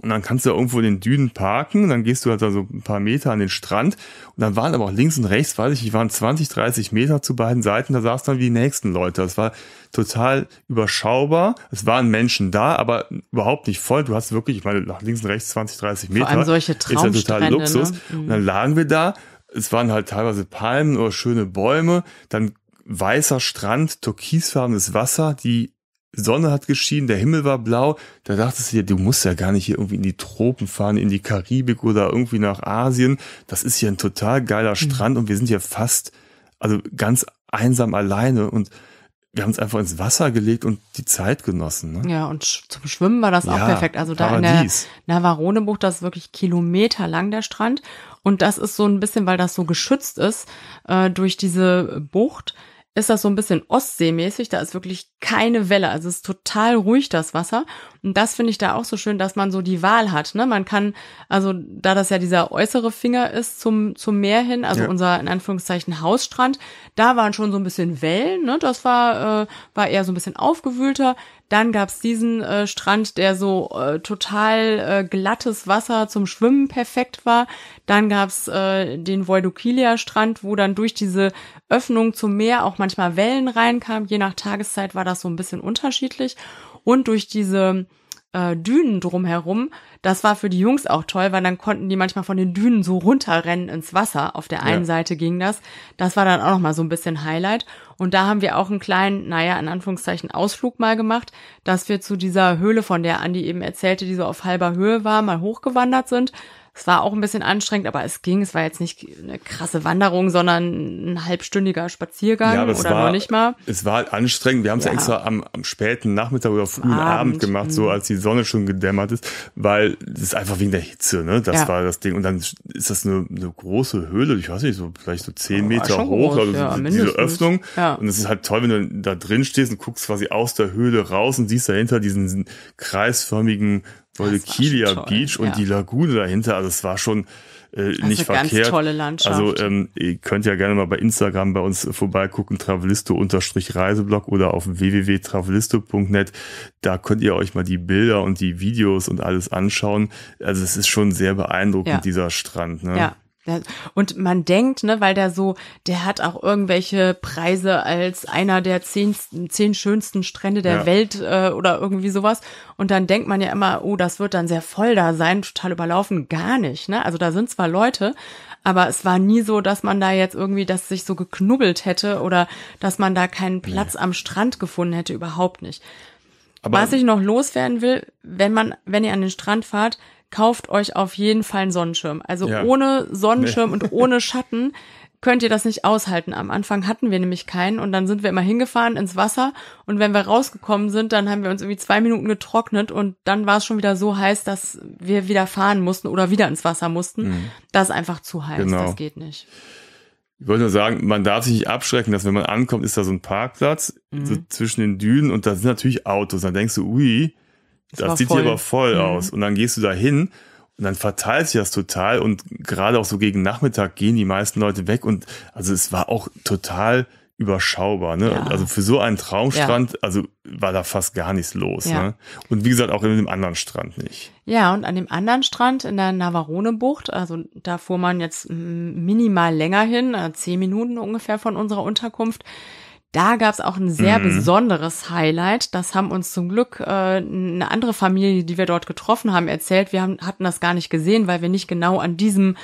Und dann kannst du ja irgendwo in den Dünen parken, dann gehst du halt so also ein paar Meter an den Strand und dann waren aber auch links und rechts, weiß ich nicht, waren 20, 30 Meter zu beiden Seiten, da saßen dann wie die nächsten Leute. Das war total überschaubar. Es waren Menschen da, aber überhaupt nicht voll. Du hast wirklich, ich meine, nach links und rechts 20, 30 Meter. Vor allem solche ist ja total ne? Luxus. Ne? Mhm. Und dann lagen wir da, es waren halt teilweise Palmen oder schöne Bäume, dann weißer Strand, türkisfarbenes Wasser, die Sonne hat geschienen, der Himmel war blau. Da dachtest du dir, du musst ja gar nicht hier irgendwie in die Tropen fahren, in die Karibik oder irgendwie nach Asien. Das ist hier ein total geiler mhm. Strand mhm. und wir sind hier fast, also ganz einsam alleine und wir haben es einfach ins Wasser gelegt und die Zeit genossen. Ne? Ja, und sch zum Schwimmen war das ja, auch perfekt. Also da Paradies. in der Navarone-Bucht, das ist wirklich kilometerlang der Strand. Und das ist so ein bisschen, weil das so geschützt ist äh, durch diese Bucht, ist das so ein bisschen Ostseemäßig. Da ist wirklich keine Welle. Also es ist total ruhig das Wasser. Und das finde ich da auch so schön, dass man so die Wahl hat. Ne? Man kann, also da das ja dieser äußere Finger ist zum, zum Meer hin, also ja. unser in Anführungszeichen Hausstrand, da waren schon so ein bisschen Wellen. Ne? Das war, äh, war eher so ein bisschen aufgewühlter. Dann gab's diesen äh, Strand, der so äh, total äh, glattes Wasser zum Schwimmen perfekt war. Dann gab's äh, den voidokilia strand wo dann durch diese Öffnung zum Meer auch manchmal Wellen reinkamen. Je nach Tageszeit war das so ein bisschen unterschiedlich. Und durch diese äh, Dünen drumherum. Das war für die Jungs auch toll, weil dann konnten die manchmal von den Dünen so runterrennen ins Wasser. Auf der einen ja. Seite ging das. Das war dann auch nochmal so ein bisschen Highlight. Und da haben wir auch einen kleinen, naja, in Anführungszeichen Ausflug mal gemacht, dass wir zu dieser Höhle, von der Andi eben erzählte, die so auf halber Höhe war, mal hochgewandert sind. Es war auch ein bisschen anstrengend, aber es ging. Es war jetzt nicht eine krasse Wanderung, sondern ein halbstündiger Spaziergang ja, oder war, noch nicht mal. Es war anstrengend. Wir haben es ja. ja. extra am, am, späten Nachmittag oder frühen Abend. Abend, gemacht, so mhm. als die Sonne schon gedämmert ist, weil es ist einfach wegen der Hitze, ne? Das ja. war das Ding. Und dann ist das eine, eine, große Höhle, ich weiß nicht, so vielleicht so zehn Meter hoch, groß, also ja, diese mindestens. Öffnung. Und es ist halt toll, wenn du da drin stehst und guckst quasi aus der Höhle raus und siehst dahinter diesen kreisförmigen weil Kilia Beach und ja. die Lagune dahinter, also es war schon äh, also nicht ganz verkehrt. tolle Landschaft. Also ähm, ihr könnt ja gerne mal bei Instagram bei uns vorbeigucken, travelisto-reiseblog oder auf www.travelisto.net. Da könnt ihr euch mal die Bilder und die Videos und alles anschauen. Also es ist schon sehr beeindruckend, ja. dieser Strand. Ne? Ja, und man denkt, ne, weil der so, der hat auch irgendwelche Preise als einer der zehn, zehn schönsten Strände der ja. Welt äh, oder irgendwie sowas. Und dann denkt man ja immer, oh, das wird dann sehr voll da sein, total überlaufen. Gar nicht, ne? Also da sind zwar Leute, aber es war nie so, dass man da jetzt irgendwie, das sich so geknubbelt hätte oder dass man da keinen Platz nee. am Strand gefunden hätte, überhaupt nicht. Aber Was ich noch loswerden will, wenn man, wenn ihr an den Strand fahrt, kauft euch auf jeden Fall einen Sonnenschirm. Also ja. ohne Sonnenschirm nee. und ohne Schatten könnt ihr das nicht aushalten. Am Anfang hatten wir nämlich keinen und dann sind wir immer hingefahren ins Wasser und wenn wir rausgekommen sind, dann haben wir uns irgendwie zwei Minuten getrocknet und dann war es schon wieder so heiß, dass wir wieder fahren mussten oder wieder ins Wasser mussten. Mhm. Das ist einfach zu heiß, genau. das geht nicht. Ich wollte nur sagen, man darf sich nicht abschrecken, dass wenn man ankommt, ist da so ein Parkplatz mhm. so zwischen den Dünen und da sind natürlich Autos. Dann denkst du, ui, das sieht voll. hier aber voll mhm. aus. Und dann gehst du da hin und dann verteilt sich das total. Und gerade auch so gegen Nachmittag gehen die meisten Leute weg. Und also es war auch total überschaubar. Ne? Ja. Also für so einen Traumstrand, ja. also war da fast gar nichts los. Ja. Ne? Und wie gesagt, auch in dem anderen Strand nicht. Ja, und an dem anderen Strand in der Navarone-Bucht, also da fuhr man jetzt minimal länger hin, äh, zehn Minuten ungefähr von unserer Unterkunft, da gab es auch ein sehr mhm. besonderes Highlight. Das haben uns zum Glück äh, eine andere Familie, die wir dort getroffen haben, erzählt. Wir haben, hatten das gar nicht gesehen, weil wir nicht genau an diesem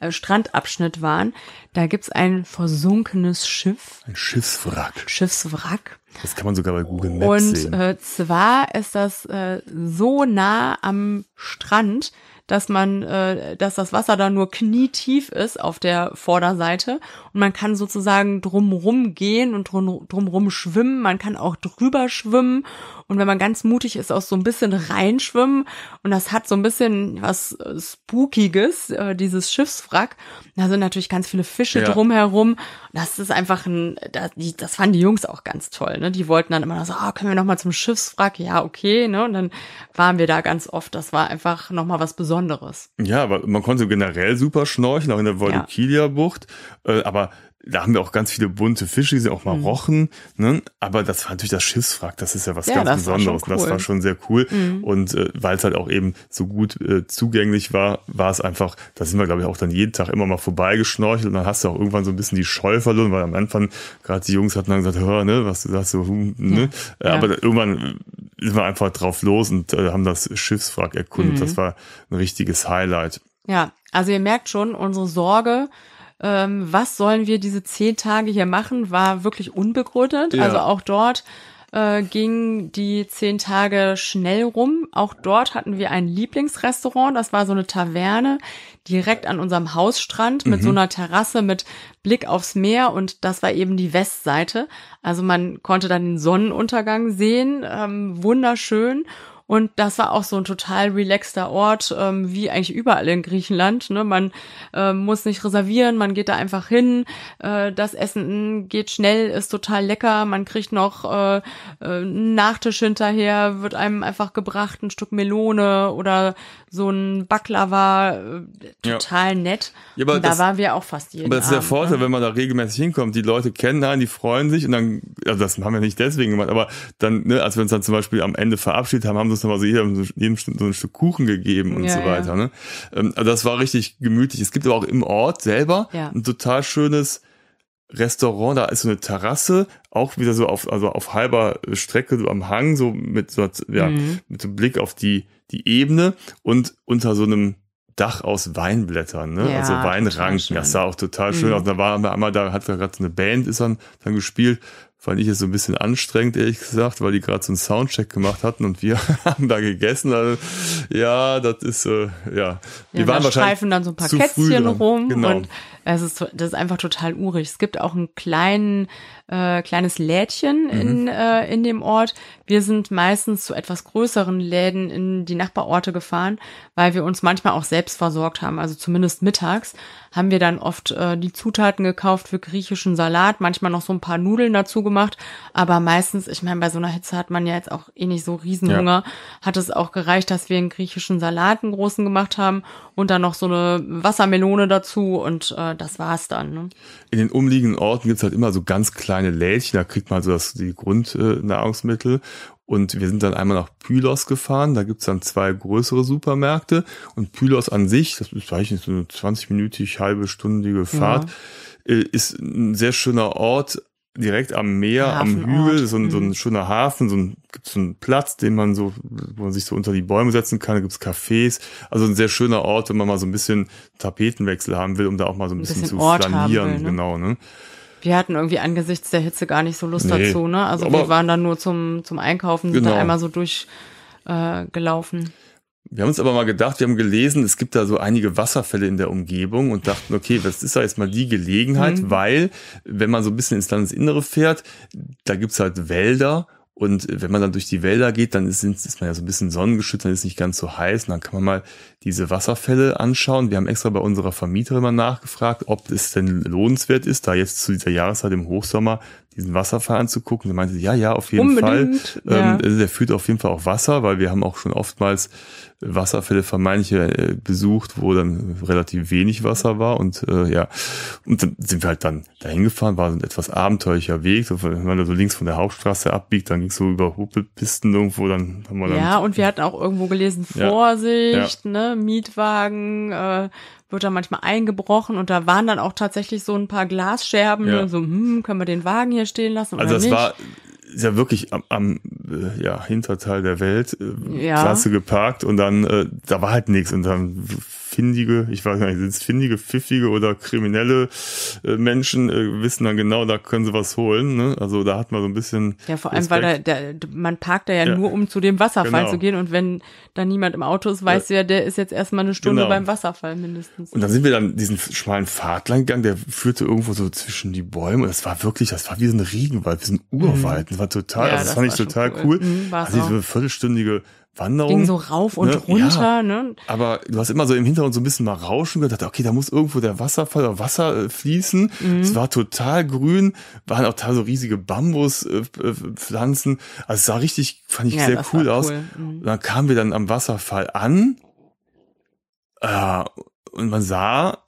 äh, Strandabschnitt waren. Da gibt's ein versunkenes Schiff. Ein Schiffswrack. Schiffswrack. Das kann man sogar bei Google Maps Und, sehen. Und äh, zwar ist das äh, so nah am Strand, dass man, äh, dass das Wasser da nur knietief ist auf der Vorderseite und man kann sozusagen drumrum gehen und drum, drumrum schwimmen. Man kann auch drüber schwimmen und wenn man ganz mutig ist, auch so ein bisschen reinschwimmen und das hat so ein bisschen was äh, Spookiges, äh, dieses Schiffswrack. Da sind natürlich ganz viele Fische ja. drumherum. Das ist einfach ein, das, das fanden die Jungs auch ganz toll. Ne? Die wollten dann immer so, oh, können wir nochmal zum Schiffswrack? Ja, okay. Ne? Und dann waren wir da ganz oft. Das war einfach nochmal was Besonderes. Besonderes. Ja, aber man konnte generell super schnorcheln, auch in der Wolukilia-Bucht. Ja. Äh, aber da haben wir auch ganz viele bunte Fische, die sind auch mal mhm. ne? aber das war natürlich das Schiffswrack, das ist ja was ja, ganz Besonderes. Cool. Das war schon sehr cool. Mhm. Und äh, weil es halt auch eben so gut äh, zugänglich war, war es einfach, da sind wir, glaube ich, auch dann jeden Tag immer mal vorbeigeschnorchelt und dann hast du auch irgendwann so ein bisschen die Scheu verloren, weil am Anfang gerade die Jungs hatten dann gesagt, hör, ne, was du sagst, so, hm, ne? Ja. Äh, aber ja. irgendwann sind wir einfach drauf los und äh, haben das Schiffswrack erkundet. Mhm. Das war ein richtiges Highlight. Ja, also ihr merkt schon, unsere Sorge ähm, was sollen wir diese zehn Tage hier machen, war wirklich unbegründet. Ja. Also auch dort äh, gingen die zehn Tage schnell rum. Auch dort hatten wir ein Lieblingsrestaurant. Das war so eine Taverne direkt an unserem Hausstrand mit mhm. so einer Terrasse mit Blick aufs Meer und das war eben die Westseite. Also man konnte dann den Sonnenuntergang sehen, ähm, wunderschön. Und das war auch so ein total relaxter Ort, ähm, wie eigentlich überall in Griechenland. Ne? Man äh, muss nicht reservieren, man geht da einfach hin. Äh, das Essen geht schnell, ist total lecker. Man kriegt noch äh, äh einen Nachtisch hinterher, wird einem einfach gebracht, ein Stück Melone oder so ein Baklava. Äh, total ja. nett. Ja, aber und da das, waren wir auch fast jeden Aber das ist der Vorteil, ne? wenn man da regelmäßig hinkommt. Die Leute kennen einen, die freuen sich und dann, also das haben wir nicht deswegen gemacht, aber dann, ne, als wir uns dann zum Beispiel am Ende verabschiedet haben, haben uns teilweise also jedem, jedem so ein Stück Kuchen gegeben und ja, so weiter. Ne? Ähm, also das war richtig gemütlich. Es gibt aber auch im Ort selber ein total schönes Restaurant, da ist so eine Terrasse, auch wieder so auf, also auf halber Strecke, so am Hang, so mit so, ja, mhm. mit so einem Blick auf die, die Ebene und unter so einem Dach aus Weinblättern, ne? Ja, also Weinranken. Das sah auch total schön mhm. aus. Da war einmal, da hat gerade so eine Band ist dann, dann gespielt fand ich es so ein bisschen anstrengend, ehrlich gesagt, weil die gerade so einen Soundcheck gemacht hatten und wir haben da gegessen. Also, ja, das ist, äh, ja. Wir ja, waren da wahrscheinlich streifen dann so ein paar Kätzchen rum. Genau. Und es ist, das ist einfach total urig. Es gibt auch einen kleinen äh, kleines Lädchen mhm. in, äh, in dem Ort. Wir sind meistens zu etwas größeren Läden in die Nachbarorte gefahren, weil wir uns manchmal auch selbst versorgt haben. Also zumindest mittags haben wir dann oft äh, die Zutaten gekauft für griechischen Salat, manchmal noch so ein paar Nudeln dazu gemacht. Aber meistens, ich meine, bei so einer Hitze hat man ja jetzt auch eh nicht so Riesenhunger. Ja. Hat es auch gereicht, dass wir einen griechischen Salat, einen großen gemacht haben und dann noch so eine Wassermelone dazu und äh, das war's dann. Ne? in den umliegenden Orten gibt's halt immer so ganz kleine Lädchen, da kriegt man so das, die Grundnahrungsmittel. Äh, und wir sind dann einmal nach Pylos gefahren, da gibt's dann zwei größere Supermärkte. Und Pylos an sich, das ist, eigentlich so eine 20-minütig, halbe stündige Fahrt, ja. Äh, ist ein sehr schöner Ort, direkt am Meer, am Hügel, so ein, so ein mhm. schöner Hafen, so ein, gibt's so einen Platz, den man so, wo man sich so unter die Bäume setzen kann, da gibt's Cafés, also ein sehr schöner Ort, wenn man mal so ein bisschen Tapetenwechsel haben will, um da auch mal so ein, ein bisschen, zu Ort flanieren, will, ne? genau, ne? Wir hatten irgendwie angesichts der Hitze gar nicht so Lust nee, dazu, ne? Also wir waren dann nur zum, zum Einkaufen, sind genau. da einmal so durchgelaufen. Äh, gelaufen. Wir haben uns aber mal gedacht, wir haben gelesen, es gibt da so einige Wasserfälle in der Umgebung und dachten, okay, das ist ja jetzt mal die Gelegenheit, mhm. weil wenn man so ein bisschen ins Landesinnere fährt, da gibt's halt Wälder und wenn man dann durch die Wälder geht, dann ist, ist man ja so ein bisschen sonnengeschützt, dann ist nicht ganz so heiß und dann kann man mal diese Wasserfälle anschauen. Wir haben extra bei unserer Vermieterin mal nachgefragt, ob es denn lohnenswert ist, da jetzt zu dieser Jahreszeit im Hochsommer diesen Wasserfall anzugucken. Da meinte ja, ja, auf jeden Unbedingt. Fall. Ähm, ja. Ähm, der führt auf jeden Fall auch Wasser, weil wir haben auch schon oftmals Wasserfälle vermeintlich äh, besucht, wo dann relativ wenig Wasser war und äh, ja, und dann sind wir halt dann dahin gefahren, war so ein etwas abenteuerlicher Weg, so, wenn man da so links von der Hauptstraße abbiegt, dann ging so über Huppelpisten irgendwo, dann haben wir dann... Ja, und wir hatten auch irgendwo gelesen, Vorsicht, ja. Ja. ne, Mietwagen, äh, wird da manchmal eingebrochen und da waren dann auch tatsächlich so ein paar Glasscherben, ja. Ne, so, hm, können wir den Wagen hier stehen lassen? Also oder das nicht? war ist ja wirklich am, am äh, ja, Hinterteil der Welt, äh, ja. klasse geparkt und dann, äh, da war halt nichts und dann findige, ich weiß gar nicht, sind es findige, pfiffige oder kriminelle äh, Menschen, äh, wissen dann genau, da können sie was holen. Ne? Also da hat man so ein bisschen. Ja, vor allem, Respekt. weil da, da, man parkt da ja, ja, nur, um zu dem Wasserfall genau. zu gehen. Und wenn da niemand im Auto ist, weißt ja. du ja, der ist jetzt erstmal eine Stunde genau. beim Wasserfall mindestens. Und dann sind wir dann diesen schmalen Pfad lang gegangen, der führte irgendwo so zwischen die Bäume. Und das war wirklich, das war wie so ein Regenwald, wie so ein mhm. Urwald. Mhm. Das war total, ja, also das, das fand ich total cool. cool. Mhm, also diese viertelstündige Wanderung. Ging so rauf und ne? runter, ja, ne? Aber du hast immer so im Hintergrund so ein bisschen mal rauschen gehört, okay, da muss irgendwo der Wasserfall oder Wasser äh, fließen. Mhm. Es war total grün, waren auch teilweise so riesige Bambuspflanzen. Äh, äh also es sah richtig, fand ich ja, sehr cool, cool, aus. Mhm. dann kamen wir dann am Wasserfall an. Äh, und man sah,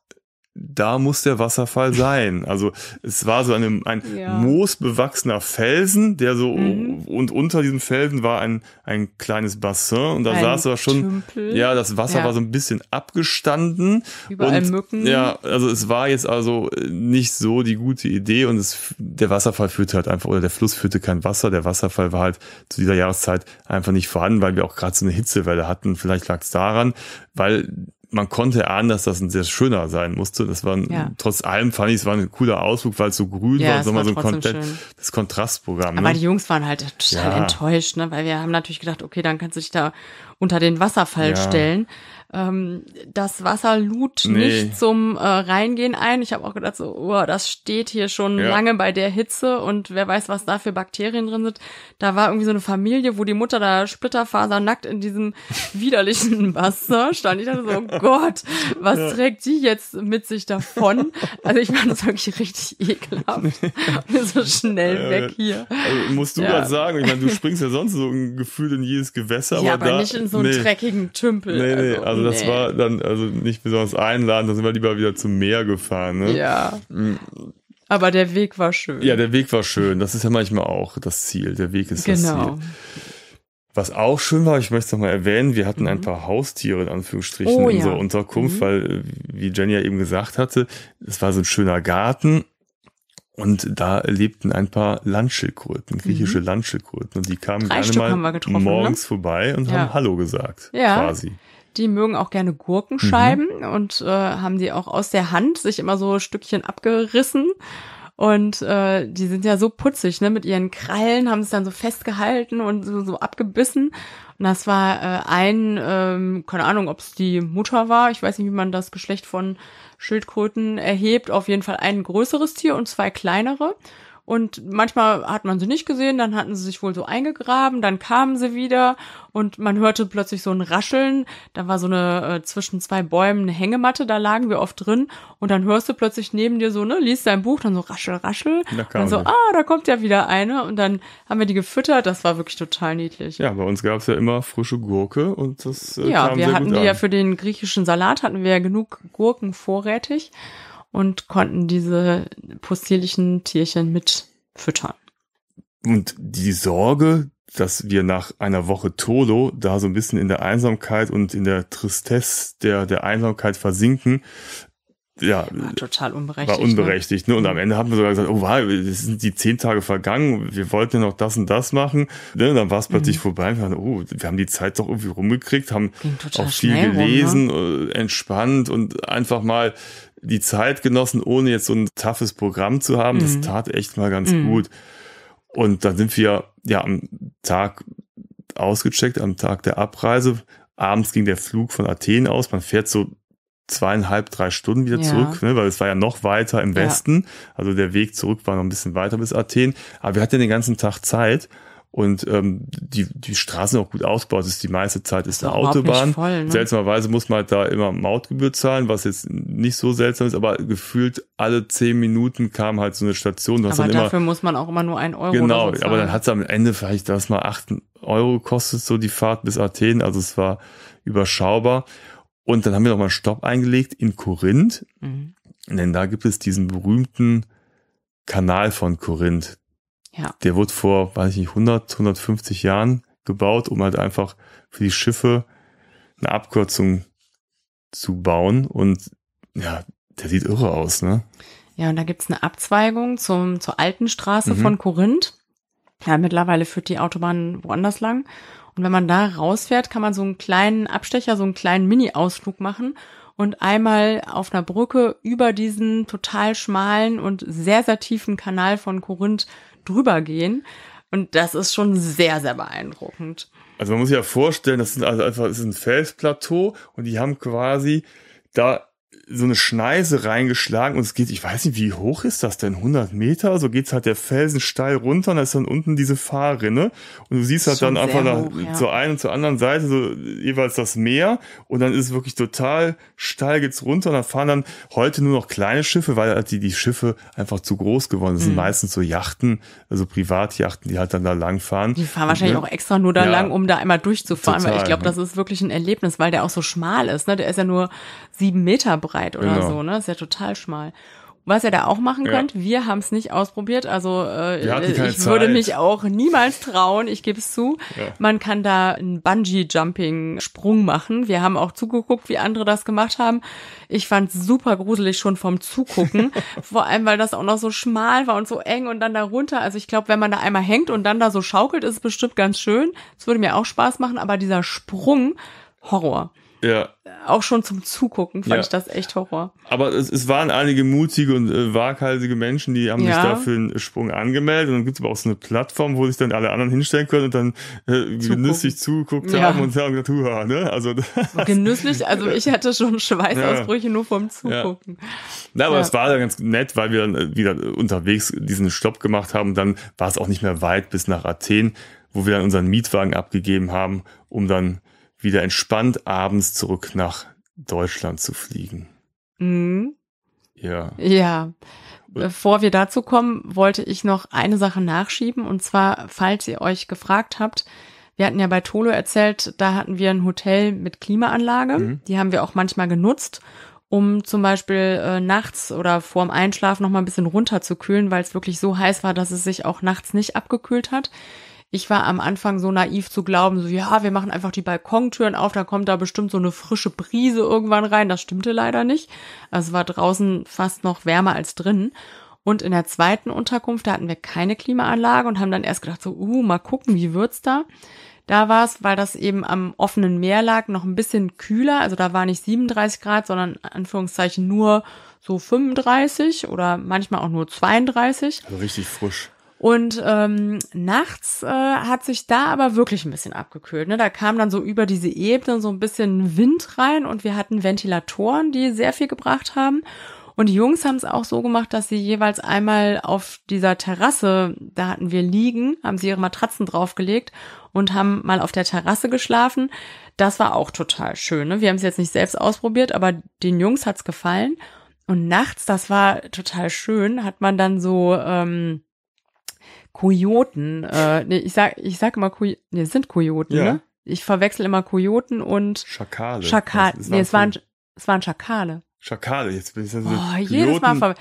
da muss der Wasserfall sein. Also es war so eine, ein ja. moosbewachsener Felsen, der so mhm. und unter diesem Felsen war ein, ein kleines Bassin und da ein saß er schon, Tümpel. ja, das Wasser ja. war so ein bisschen abgestanden. Überall und, Mücken. Ja, also es war jetzt also nicht so die gute Idee und es, der Wasserfall führte halt einfach, oder der Fluss führte kein Wasser, der Wasserfall war halt zu dieser Jahreszeit einfach nicht vorhanden, weil wir auch gerade so eine Hitzewelle hatten. Vielleicht lag es daran, weil man konnte ahnen, dass das ein sehr schöner sein musste. Das war ja. trotz allem fand ich, es war ein cooler Ausflug, weil es so grün ja, war, sondern so ein komplett das Kontrastprogramm. Ne? Aber ne? die Jungs waren halt total ja. enttäuscht, ne? weil wir haben natürlich gedacht, okay, dann kannst du dich da unter den Wasserfall stellen ähm, das Wasser lud nee. nicht zum äh, Reingehen ein. Ich habe auch gedacht, so, oh, das steht hier schon ja. lange bei der Hitze und wer weiß, was da für Bakterien drin sind. Da war irgendwie so eine Familie, wo die Mutter da splitterfasernackt in diesem widerlichen Wasser stand. Ich dachte so, oh Gott, was ja. trägt die jetzt mit sich davon? Also ich fand das wirklich richtig ekelhaft. Nee. so schnell ja, weg hier. Also musst du ja. gerade sagen, ich meine, du springst ja sonst so ein Gefühl in jedes Gewässer. Ja, aber, aber da, nicht in so einen nee. dreckigen Tümpel. Nee, nee, also, also also das nee. war dann also nicht besonders einladend, da sind wir lieber wieder zum Meer gefahren. Ne? Ja. Mhm. Aber der Weg war schön. Ja, der Weg war schön. Das ist ja manchmal auch das Ziel. Der Weg ist genau. das Ziel. Was auch schön war, ich möchte es nochmal erwähnen, wir hatten mhm. ein paar Haustiere in Anführungsstrichen oh, in unserer ja. Unterkunft, mhm. weil, äh, wie Jenny ja eben gesagt hatte, es war so ein schöner Garten und da lebten ein paar Landschildkröten, griechische mhm. Landschildkröten. Und die kamen Drei gerne Stück mal ne? morgens ne? vorbei und ja. haben Hallo gesagt, ja. quasi die mögen auch gerne Gurkenscheiben mhm. und äh, haben die auch aus der Hand sich immer so Stückchen abgerissen. Und äh, die sind ja so putzig, ne? Mit ihren Krallen haben sie dann so festgehalten und so, so abgebissen. Und das war äh, ein, ähm, keine Ahnung, ob es die Mutter war, ich weiß nicht, wie man das Geschlecht von Schildkröten erhebt, auf jeden Fall ein größeres Tier und zwei kleinere. Und manchmal hat man sie nicht gesehen, dann hatten sie sich wohl so eingegraben, dann kamen sie wieder und man hörte plötzlich so ein Rascheln. Da war so eine äh, zwischen zwei Bäumen eine Hängematte, da lagen wir oft drin und dann hörst du plötzlich neben dir so, ne, liest dein Buch, dann so raschel, raschel. Da und dann so, die. ah, da kommt ja wieder eine und dann haben wir die gefüttert, das war wirklich total niedlich. Ja, bei uns gab's ja immer frische Gurke und das äh, Ja, wir hatten die an. ja für den griechischen Salat hatten wir ja genug Gurken vorrätig und konnten diese possierlichen Tierchen mit füttern. Und die Sorge, dass wir nach einer Woche Tolo da so ein bisschen in der Einsamkeit und in der Tristesse der, der Einsamkeit versinken, ja, war total unberechtigt. War ne? unberechtigt. Ne? ne? Und am mhm. Ende haben wir sogar gesagt, oh wow, es sind die zehn Tage vergangen, wir wollten ja noch das und das machen. Ne? Und dann war es plötzlich mhm. vorbei. Wir, waren, oh, wir haben die Zeit doch irgendwie rumgekriegt, haben auch viel gelesen, rum, ne? Äh, entspannt und einfach mal die Zeit genossen, ohne jetzt so ein toughes Programm zu haben. Mhm. Das tat echt mal ganz mhm. gut. Und dann sind wir ja am Tag ausgecheckt, am Tag der Abreise. Abends ging der Flug von Athen aus. Man fährt so zweieinhalb, drei Stunden wieder ja. zurück, ne? weil es war ja noch weiter im ja. Westen. Also der Weg zurück war noch ein bisschen weiter bis Athen. Aber wir hatten den ganzen Tag Zeit. Und ähm, die, die Straßen auch gut ausgebaut ist. Die meiste Zeit ist, eine Autobahn. Voll, ne? Seltsamerweise muss man halt da immer Mautgebühr zahlen, was jetzt nicht so seltsam ist, aber gefühlt alle zehn Minuten kam halt so eine Station. Was aber dann dafür immer, muss man auch immer nur ein Euro Genau, so aber dann hat es am Ende vielleicht, dass mal acht Euro kostet so die Fahrt bis Athen. Also es war überschaubar. Und dann haben wir noch mal einen Stopp eingelegt in Korinth. Mhm. Denn da gibt es diesen berühmten Kanal von Korinth, ja. Der wurde vor, weiß ich nicht, 100, 150 Jahren gebaut, um halt einfach für die Schiffe eine Abkürzung zu bauen. Und ja, der sieht irre aus, ne? Ja, und da gibt's eine Abzweigung zum, zur alten Straße mhm. von Korinth. Ja, mittlerweile führt die Autobahn woanders lang. Und wenn man da rausfährt, kann man so einen kleinen Abstecher, so einen kleinen Mini-Ausflug machen und einmal auf einer Brücke über diesen total schmalen und sehr, sehr tiefen Kanal von Korinth drüber gehen. Und das ist schon sehr, sehr beeindruckend. Also man muss sich ja vorstellen, das sind also einfach das ist ein Felsplateau und die haben quasi da so eine Schneise reingeschlagen und es geht, ich weiß nicht, wie hoch ist das denn? 100 Meter? So geht's halt der Felsen steil runter und da ist dann unten diese Fahrrinne und du siehst halt dann einfach hoch, nach, ja. zur einen und zur anderen Seite so jeweils das Meer und dann ist es wirklich total steil geht's runter und da fahren dann heute nur noch kleine Schiffe, weil halt die, die Schiffe einfach zu groß geworden sind. Mhm. Meistens so Yachten, also Privatjachten, die halt dann da lang fahren. Die fahren wahrscheinlich und, ne? auch extra nur da ja, lang, um da einmal durchzufahren, total, weil ich glaube, ne? das ist wirklich ein Erlebnis, weil der auch so schmal ist, ne? Der ist ja nur sieben Meter breit oder genau. so, ne? Ist ja total schmal. Was ihr da auch machen ja. wir haben es nicht ausprobiert. Also äh, ich Zeit. würde mich auch niemals trauen, ich gebe es zu. Ja. Man kann da einen Bungee-Jumping-Sprung machen. Wir haben auch zugeguckt, wie andere das gemacht haben. Ich fand super gruselig schon vom Zugucken. Vor allem, weil das auch noch so schmal war und so eng und dann da runter. Also ich glaube, wenn man da einmal hängt und dann da so schaukelt, ist es bestimmt ganz schön. Es würde mir auch Spaß machen, aber dieser Sprung, Horror. Ja. Auch schon zum Zugucken fand ja. ich das echt Horror. Aber es, es waren einige mutige und äh, waghalsige Menschen, die haben ja. sich dafür einen Sprung angemeldet. Und dann gibt es aber auch so eine Plattform, wo sich dann alle anderen hinstellen können und dann äh, genüsslich zugeguckt ja. haben und sagen, gesagt, huha, ne? Also genüsslich, also ich hatte schon Schweißausbrüche nur vom Zugucken. Na, aber es war dann ganz nett, weil wir dann äh, wieder unterwegs diesen Stopp gemacht haben. dann war es auch nicht mehr weit bis nach Athen, wo wir dann unseren Mietwagen abgegeben haben, um dann wieder entspannt abends zurück nach Deutschland zu fliegen. Mhm. Ja. Ja. Bevor wir dazu kommen, wollte ich noch eine Sache nachschieben. Und zwar, falls ihr euch gefragt habt, wir hatten ja bei Tolo erzählt, da hatten wir ein Hotel mit Klimaanlage. Mhm. Die haben wir auch manchmal genutzt, um zum Beispiel äh, nachts oder vorm Einschlafen noch mal ein bisschen runterzukühlen, weil es wirklich so heiß war, dass es sich auch nachts nicht abgekühlt hat ich war am Anfang so naiv zu glauben, so ja, wir machen einfach die Balkontüren auf, da kommt da bestimmt so eine frische Brise irgendwann rein. Das stimmte leider nicht. Also es war draußen fast noch wärmer als drinnen. Und in der zweiten Unterkunft, da hatten wir keine Klimaanlage und haben dann erst gedacht, so, uh, mal gucken, wie wird's da? Da war es, weil das eben am offenen Meer lag, noch ein bisschen kühler. Also da war nicht 37 Grad, sondern Anführungszeichen nur so 35 oder manchmal auch nur 32. Also richtig frisch. Und ähm, nachts äh, hat sich da aber wirklich ein bisschen abgekühlt. Ne? Da kam dann so über diese Ebene so ein bisschen Wind rein und wir hatten Ventilatoren, die sehr viel gebracht haben. Und die Jungs haben es auch so gemacht, dass sie jeweils einmal auf dieser Terrasse, da hatten wir liegen, haben sie ihre Matratzen draufgelegt und haben mal auf der Terrasse geschlafen. Das war auch total schön. Ne? Wir haben es jetzt nicht selbst ausprobiert, aber den Jungs hat's gefallen. Und nachts, das war total schön, hat man dann so. Ähm, Kojoten. Äh, nee, ich sag, ich sag immer, Kuj nee, sind Kojoten, ja. ne? Ich verwechsel immer Kojoten und Schakale. Schakale. Nee, es waren, es waren Schakale. Schakale, jetzt bin ich so. Oh, jedes Mal ver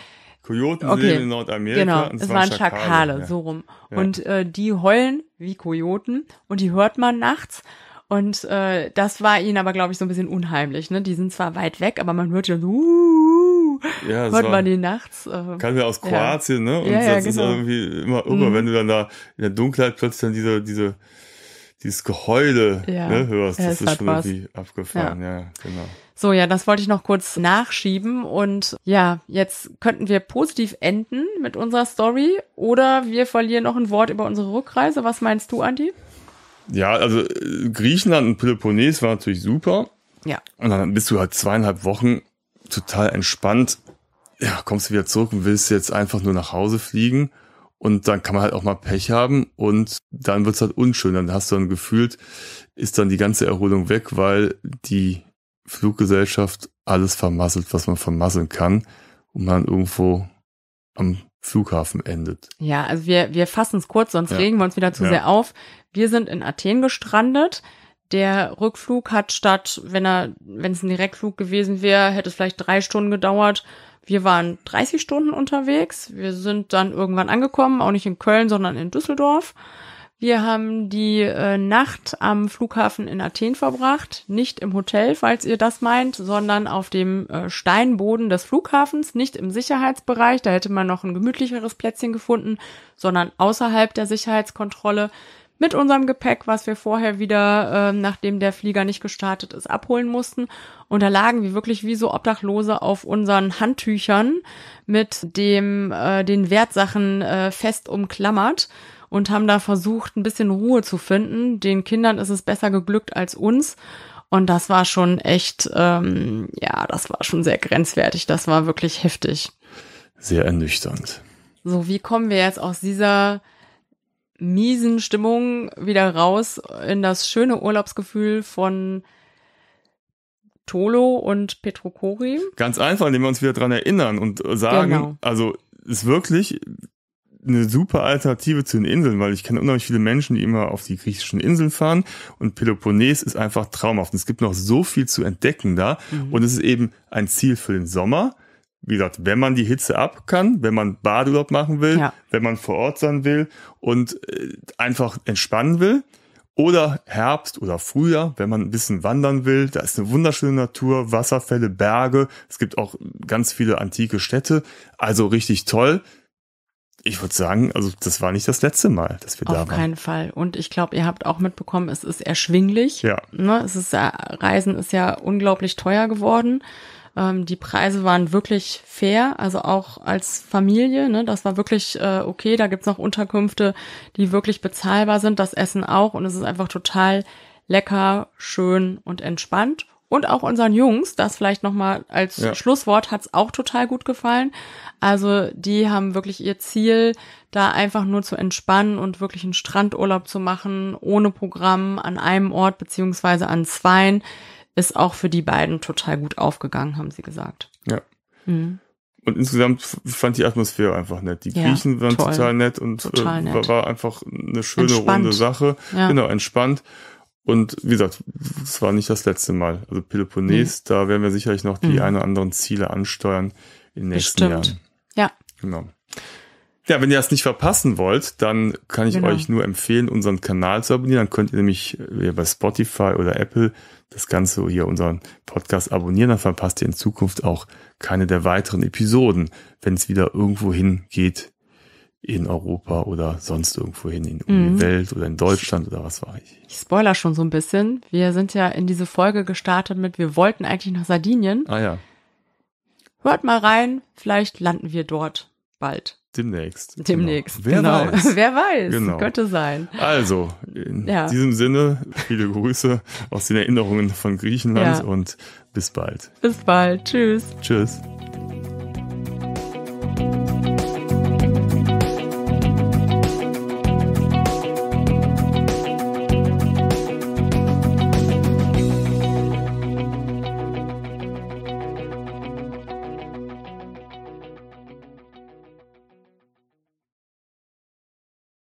Kojoten okay. leben in Nordamerika. Genau, es, es, waren Schakale, Schakale ja. so rum. Ja. Und äh, die heulen wie Kojoten und die hört man nachts. Und äh, das war ihnen aber, glaube ich, so ein bisschen unheimlich. Ne? Die sind zwar weit weg, aber man hört ja so, uh, ja, hört man die nachts. Äh, kam ja aus Kroatien, ja. ne? Und ja, ja, das genau. ist irgendwie immer irre, mhm. wenn du dann da in der Dunkelheit plötzlich dann diese, diese, dieses Geheule ja. ne, hörst. das ist schon was. irgendwie abgefahren, ja, genau. So, ja, das wollte ich noch kurz nachschieben. Und ja, jetzt könnten wir positiv enden mit unserer Story oder wir verlieren noch ein Wort über unsere Rückreise. Was meinst du, Andi? Ja, also äh, Griechenland und Peloponnes war natürlich super. Ja. Und dann bist du halt zweieinhalb Wochen total entspannt, ja, kommst du wieder zurück und willst jetzt einfach nur nach Hause fliegen. Und dann kann man halt auch mal Pech haben und dann wird es halt unschön. Dann hast du dann gefühlt, ist dann die ganze Erholung weg, weil die Fluggesellschaft alles vermasselt, was man vermasseln kann und man irgendwo am Flughafen endet. Ja, also wir, wir fassen es kurz, sonst ja. regen wir uns wieder zu ja. sehr auf. Wir sind in Athen gestrandet. Der Rückflug hat statt, wenn er, wenn es ein Direktflug gewesen wäre, hätte es vielleicht drei Stunden gedauert. Wir waren 30 Stunden unterwegs. Wir sind dann irgendwann angekommen, auch nicht in Köln, sondern in Düsseldorf. Wir haben die äh, Nacht am Flughafen in Athen verbracht, nicht im Hotel, falls ihr das meint, sondern auf dem äh, Steinboden des Flughafens, nicht im Sicherheitsbereich, da hätte man noch ein gemütlicheres Plätzchen gefunden, sondern außerhalb der Sicherheitskontrolle mit unserem Gepäck, was wir vorher wieder, äh, nachdem der Flieger nicht gestartet ist, abholen mussten. Und da lagen wir wirklich wie so Obdachlose auf unseren Handtüchern mit dem äh, den Wertsachen äh, fest umklammert und haben da versucht, ein bisschen Ruhe zu finden. Den Kindern ist es besser geglückt als uns. Und das war schon echt, ähm, ja, das war schon sehr grenzwertig. Das war wirklich heftig. Sehr ernüchternd. So, wie kommen wir jetzt aus dieser miesen Stimmung wieder raus in das schöne Urlaubsgefühl von Tolo und Petrokori. Ganz einfach, indem wir uns wieder dran erinnern und sagen, genau. also ist wirklich eine super Alternative zu den Inseln, weil ich kenne unheimlich viele Menschen, die immer auf die griechischen Inseln fahren und Peloponnes ist einfach traumhaft. Und es gibt noch so viel zu entdecken da mhm. und es ist eben ein Ziel für den Sommer wie gesagt, wenn man die Hitze ab kann, wenn man Badeurlaub machen will, ja. wenn man vor Ort sein will und äh, einfach entspannen will. Oder Herbst oder Frühjahr, wenn man ein bisschen wandern will. Da ist eine wunderschöne Natur, Wasserfälle, Berge. Es gibt auch ganz viele antike Städte. Also richtig toll. Ich würde sagen, also das war nicht das letzte Mal, dass wir Auf da waren. Auf keinen Fall. Und ich glaube, ihr habt auch mitbekommen, es ist erschwinglich. Ja. Ne? Es ist, Reisen ist ja unglaublich teuer geworden. Ähm, die Preise waren wirklich fair, also auch als Familie. Ne, das war wirklich äh, okay. Da gibt's noch Unterkünfte, die wirklich bezahlbar sind. Das Essen auch. Und es ist einfach total lecker, schön und entspannt. Und auch unseren Jungs, das vielleicht nochmal als ja. Schlusswort, hat's auch total gut gefallen. Also die haben wirklich ihr Ziel, da einfach nur zu entspannen und wirklich einen Strandurlaub zu machen, ohne Programm, an einem Ort beziehungsweise an zweien ist auch für die beiden total gut aufgegangen, haben sie gesagt. Ja. Mhm. Und insgesamt fand die Atmosphäre einfach nett. Die ja, Griechen waren toll. total nett und äh, total nett. Äh, war einfach eine schöne, entspannt. runde Sache. Ja. Genau, entspannt. Und wie gesagt, es war nicht das letzte Mal. Also Peloponnes, mhm. da werden wir sicherlich noch die mhm. ein oder anderen Ziele ansteuern in den nächsten Bestimmt. Jahren. Ja. Genau. Ja, wenn ihr das nicht verpassen wollt, dann kann ich genau. euch nur empfehlen, unseren Kanal zu abonnieren. Dann könnt ihr nämlich äh, bei Spotify oder Apple das Ganze hier unseren Podcast abonnieren, dann verpasst ihr in Zukunft auch keine der weiteren Episoden, wenn es wieder irgendwo hingeht in Europa oder sonst irgendwo hin in mhm. die Welt oder in Deutschland oder was war ich. Ich spoiler schon so ein bisschen. Wir sind ja in diese Folge gestartet mit, wir wollten eigentlich nach Sardinien. Ah ja. Hört mal rein, vielleicht landen wir dort bald. Demnächst. Demnächst. Genau. Wer genau. weiß. Wer weiß. Genau. Könnte sein. Also, in ja. diesem Sinne, viele Grüße aus den Erinnerungen von Griechenland ja. und bis bald. Bis bald. Tschüss. Tschüss.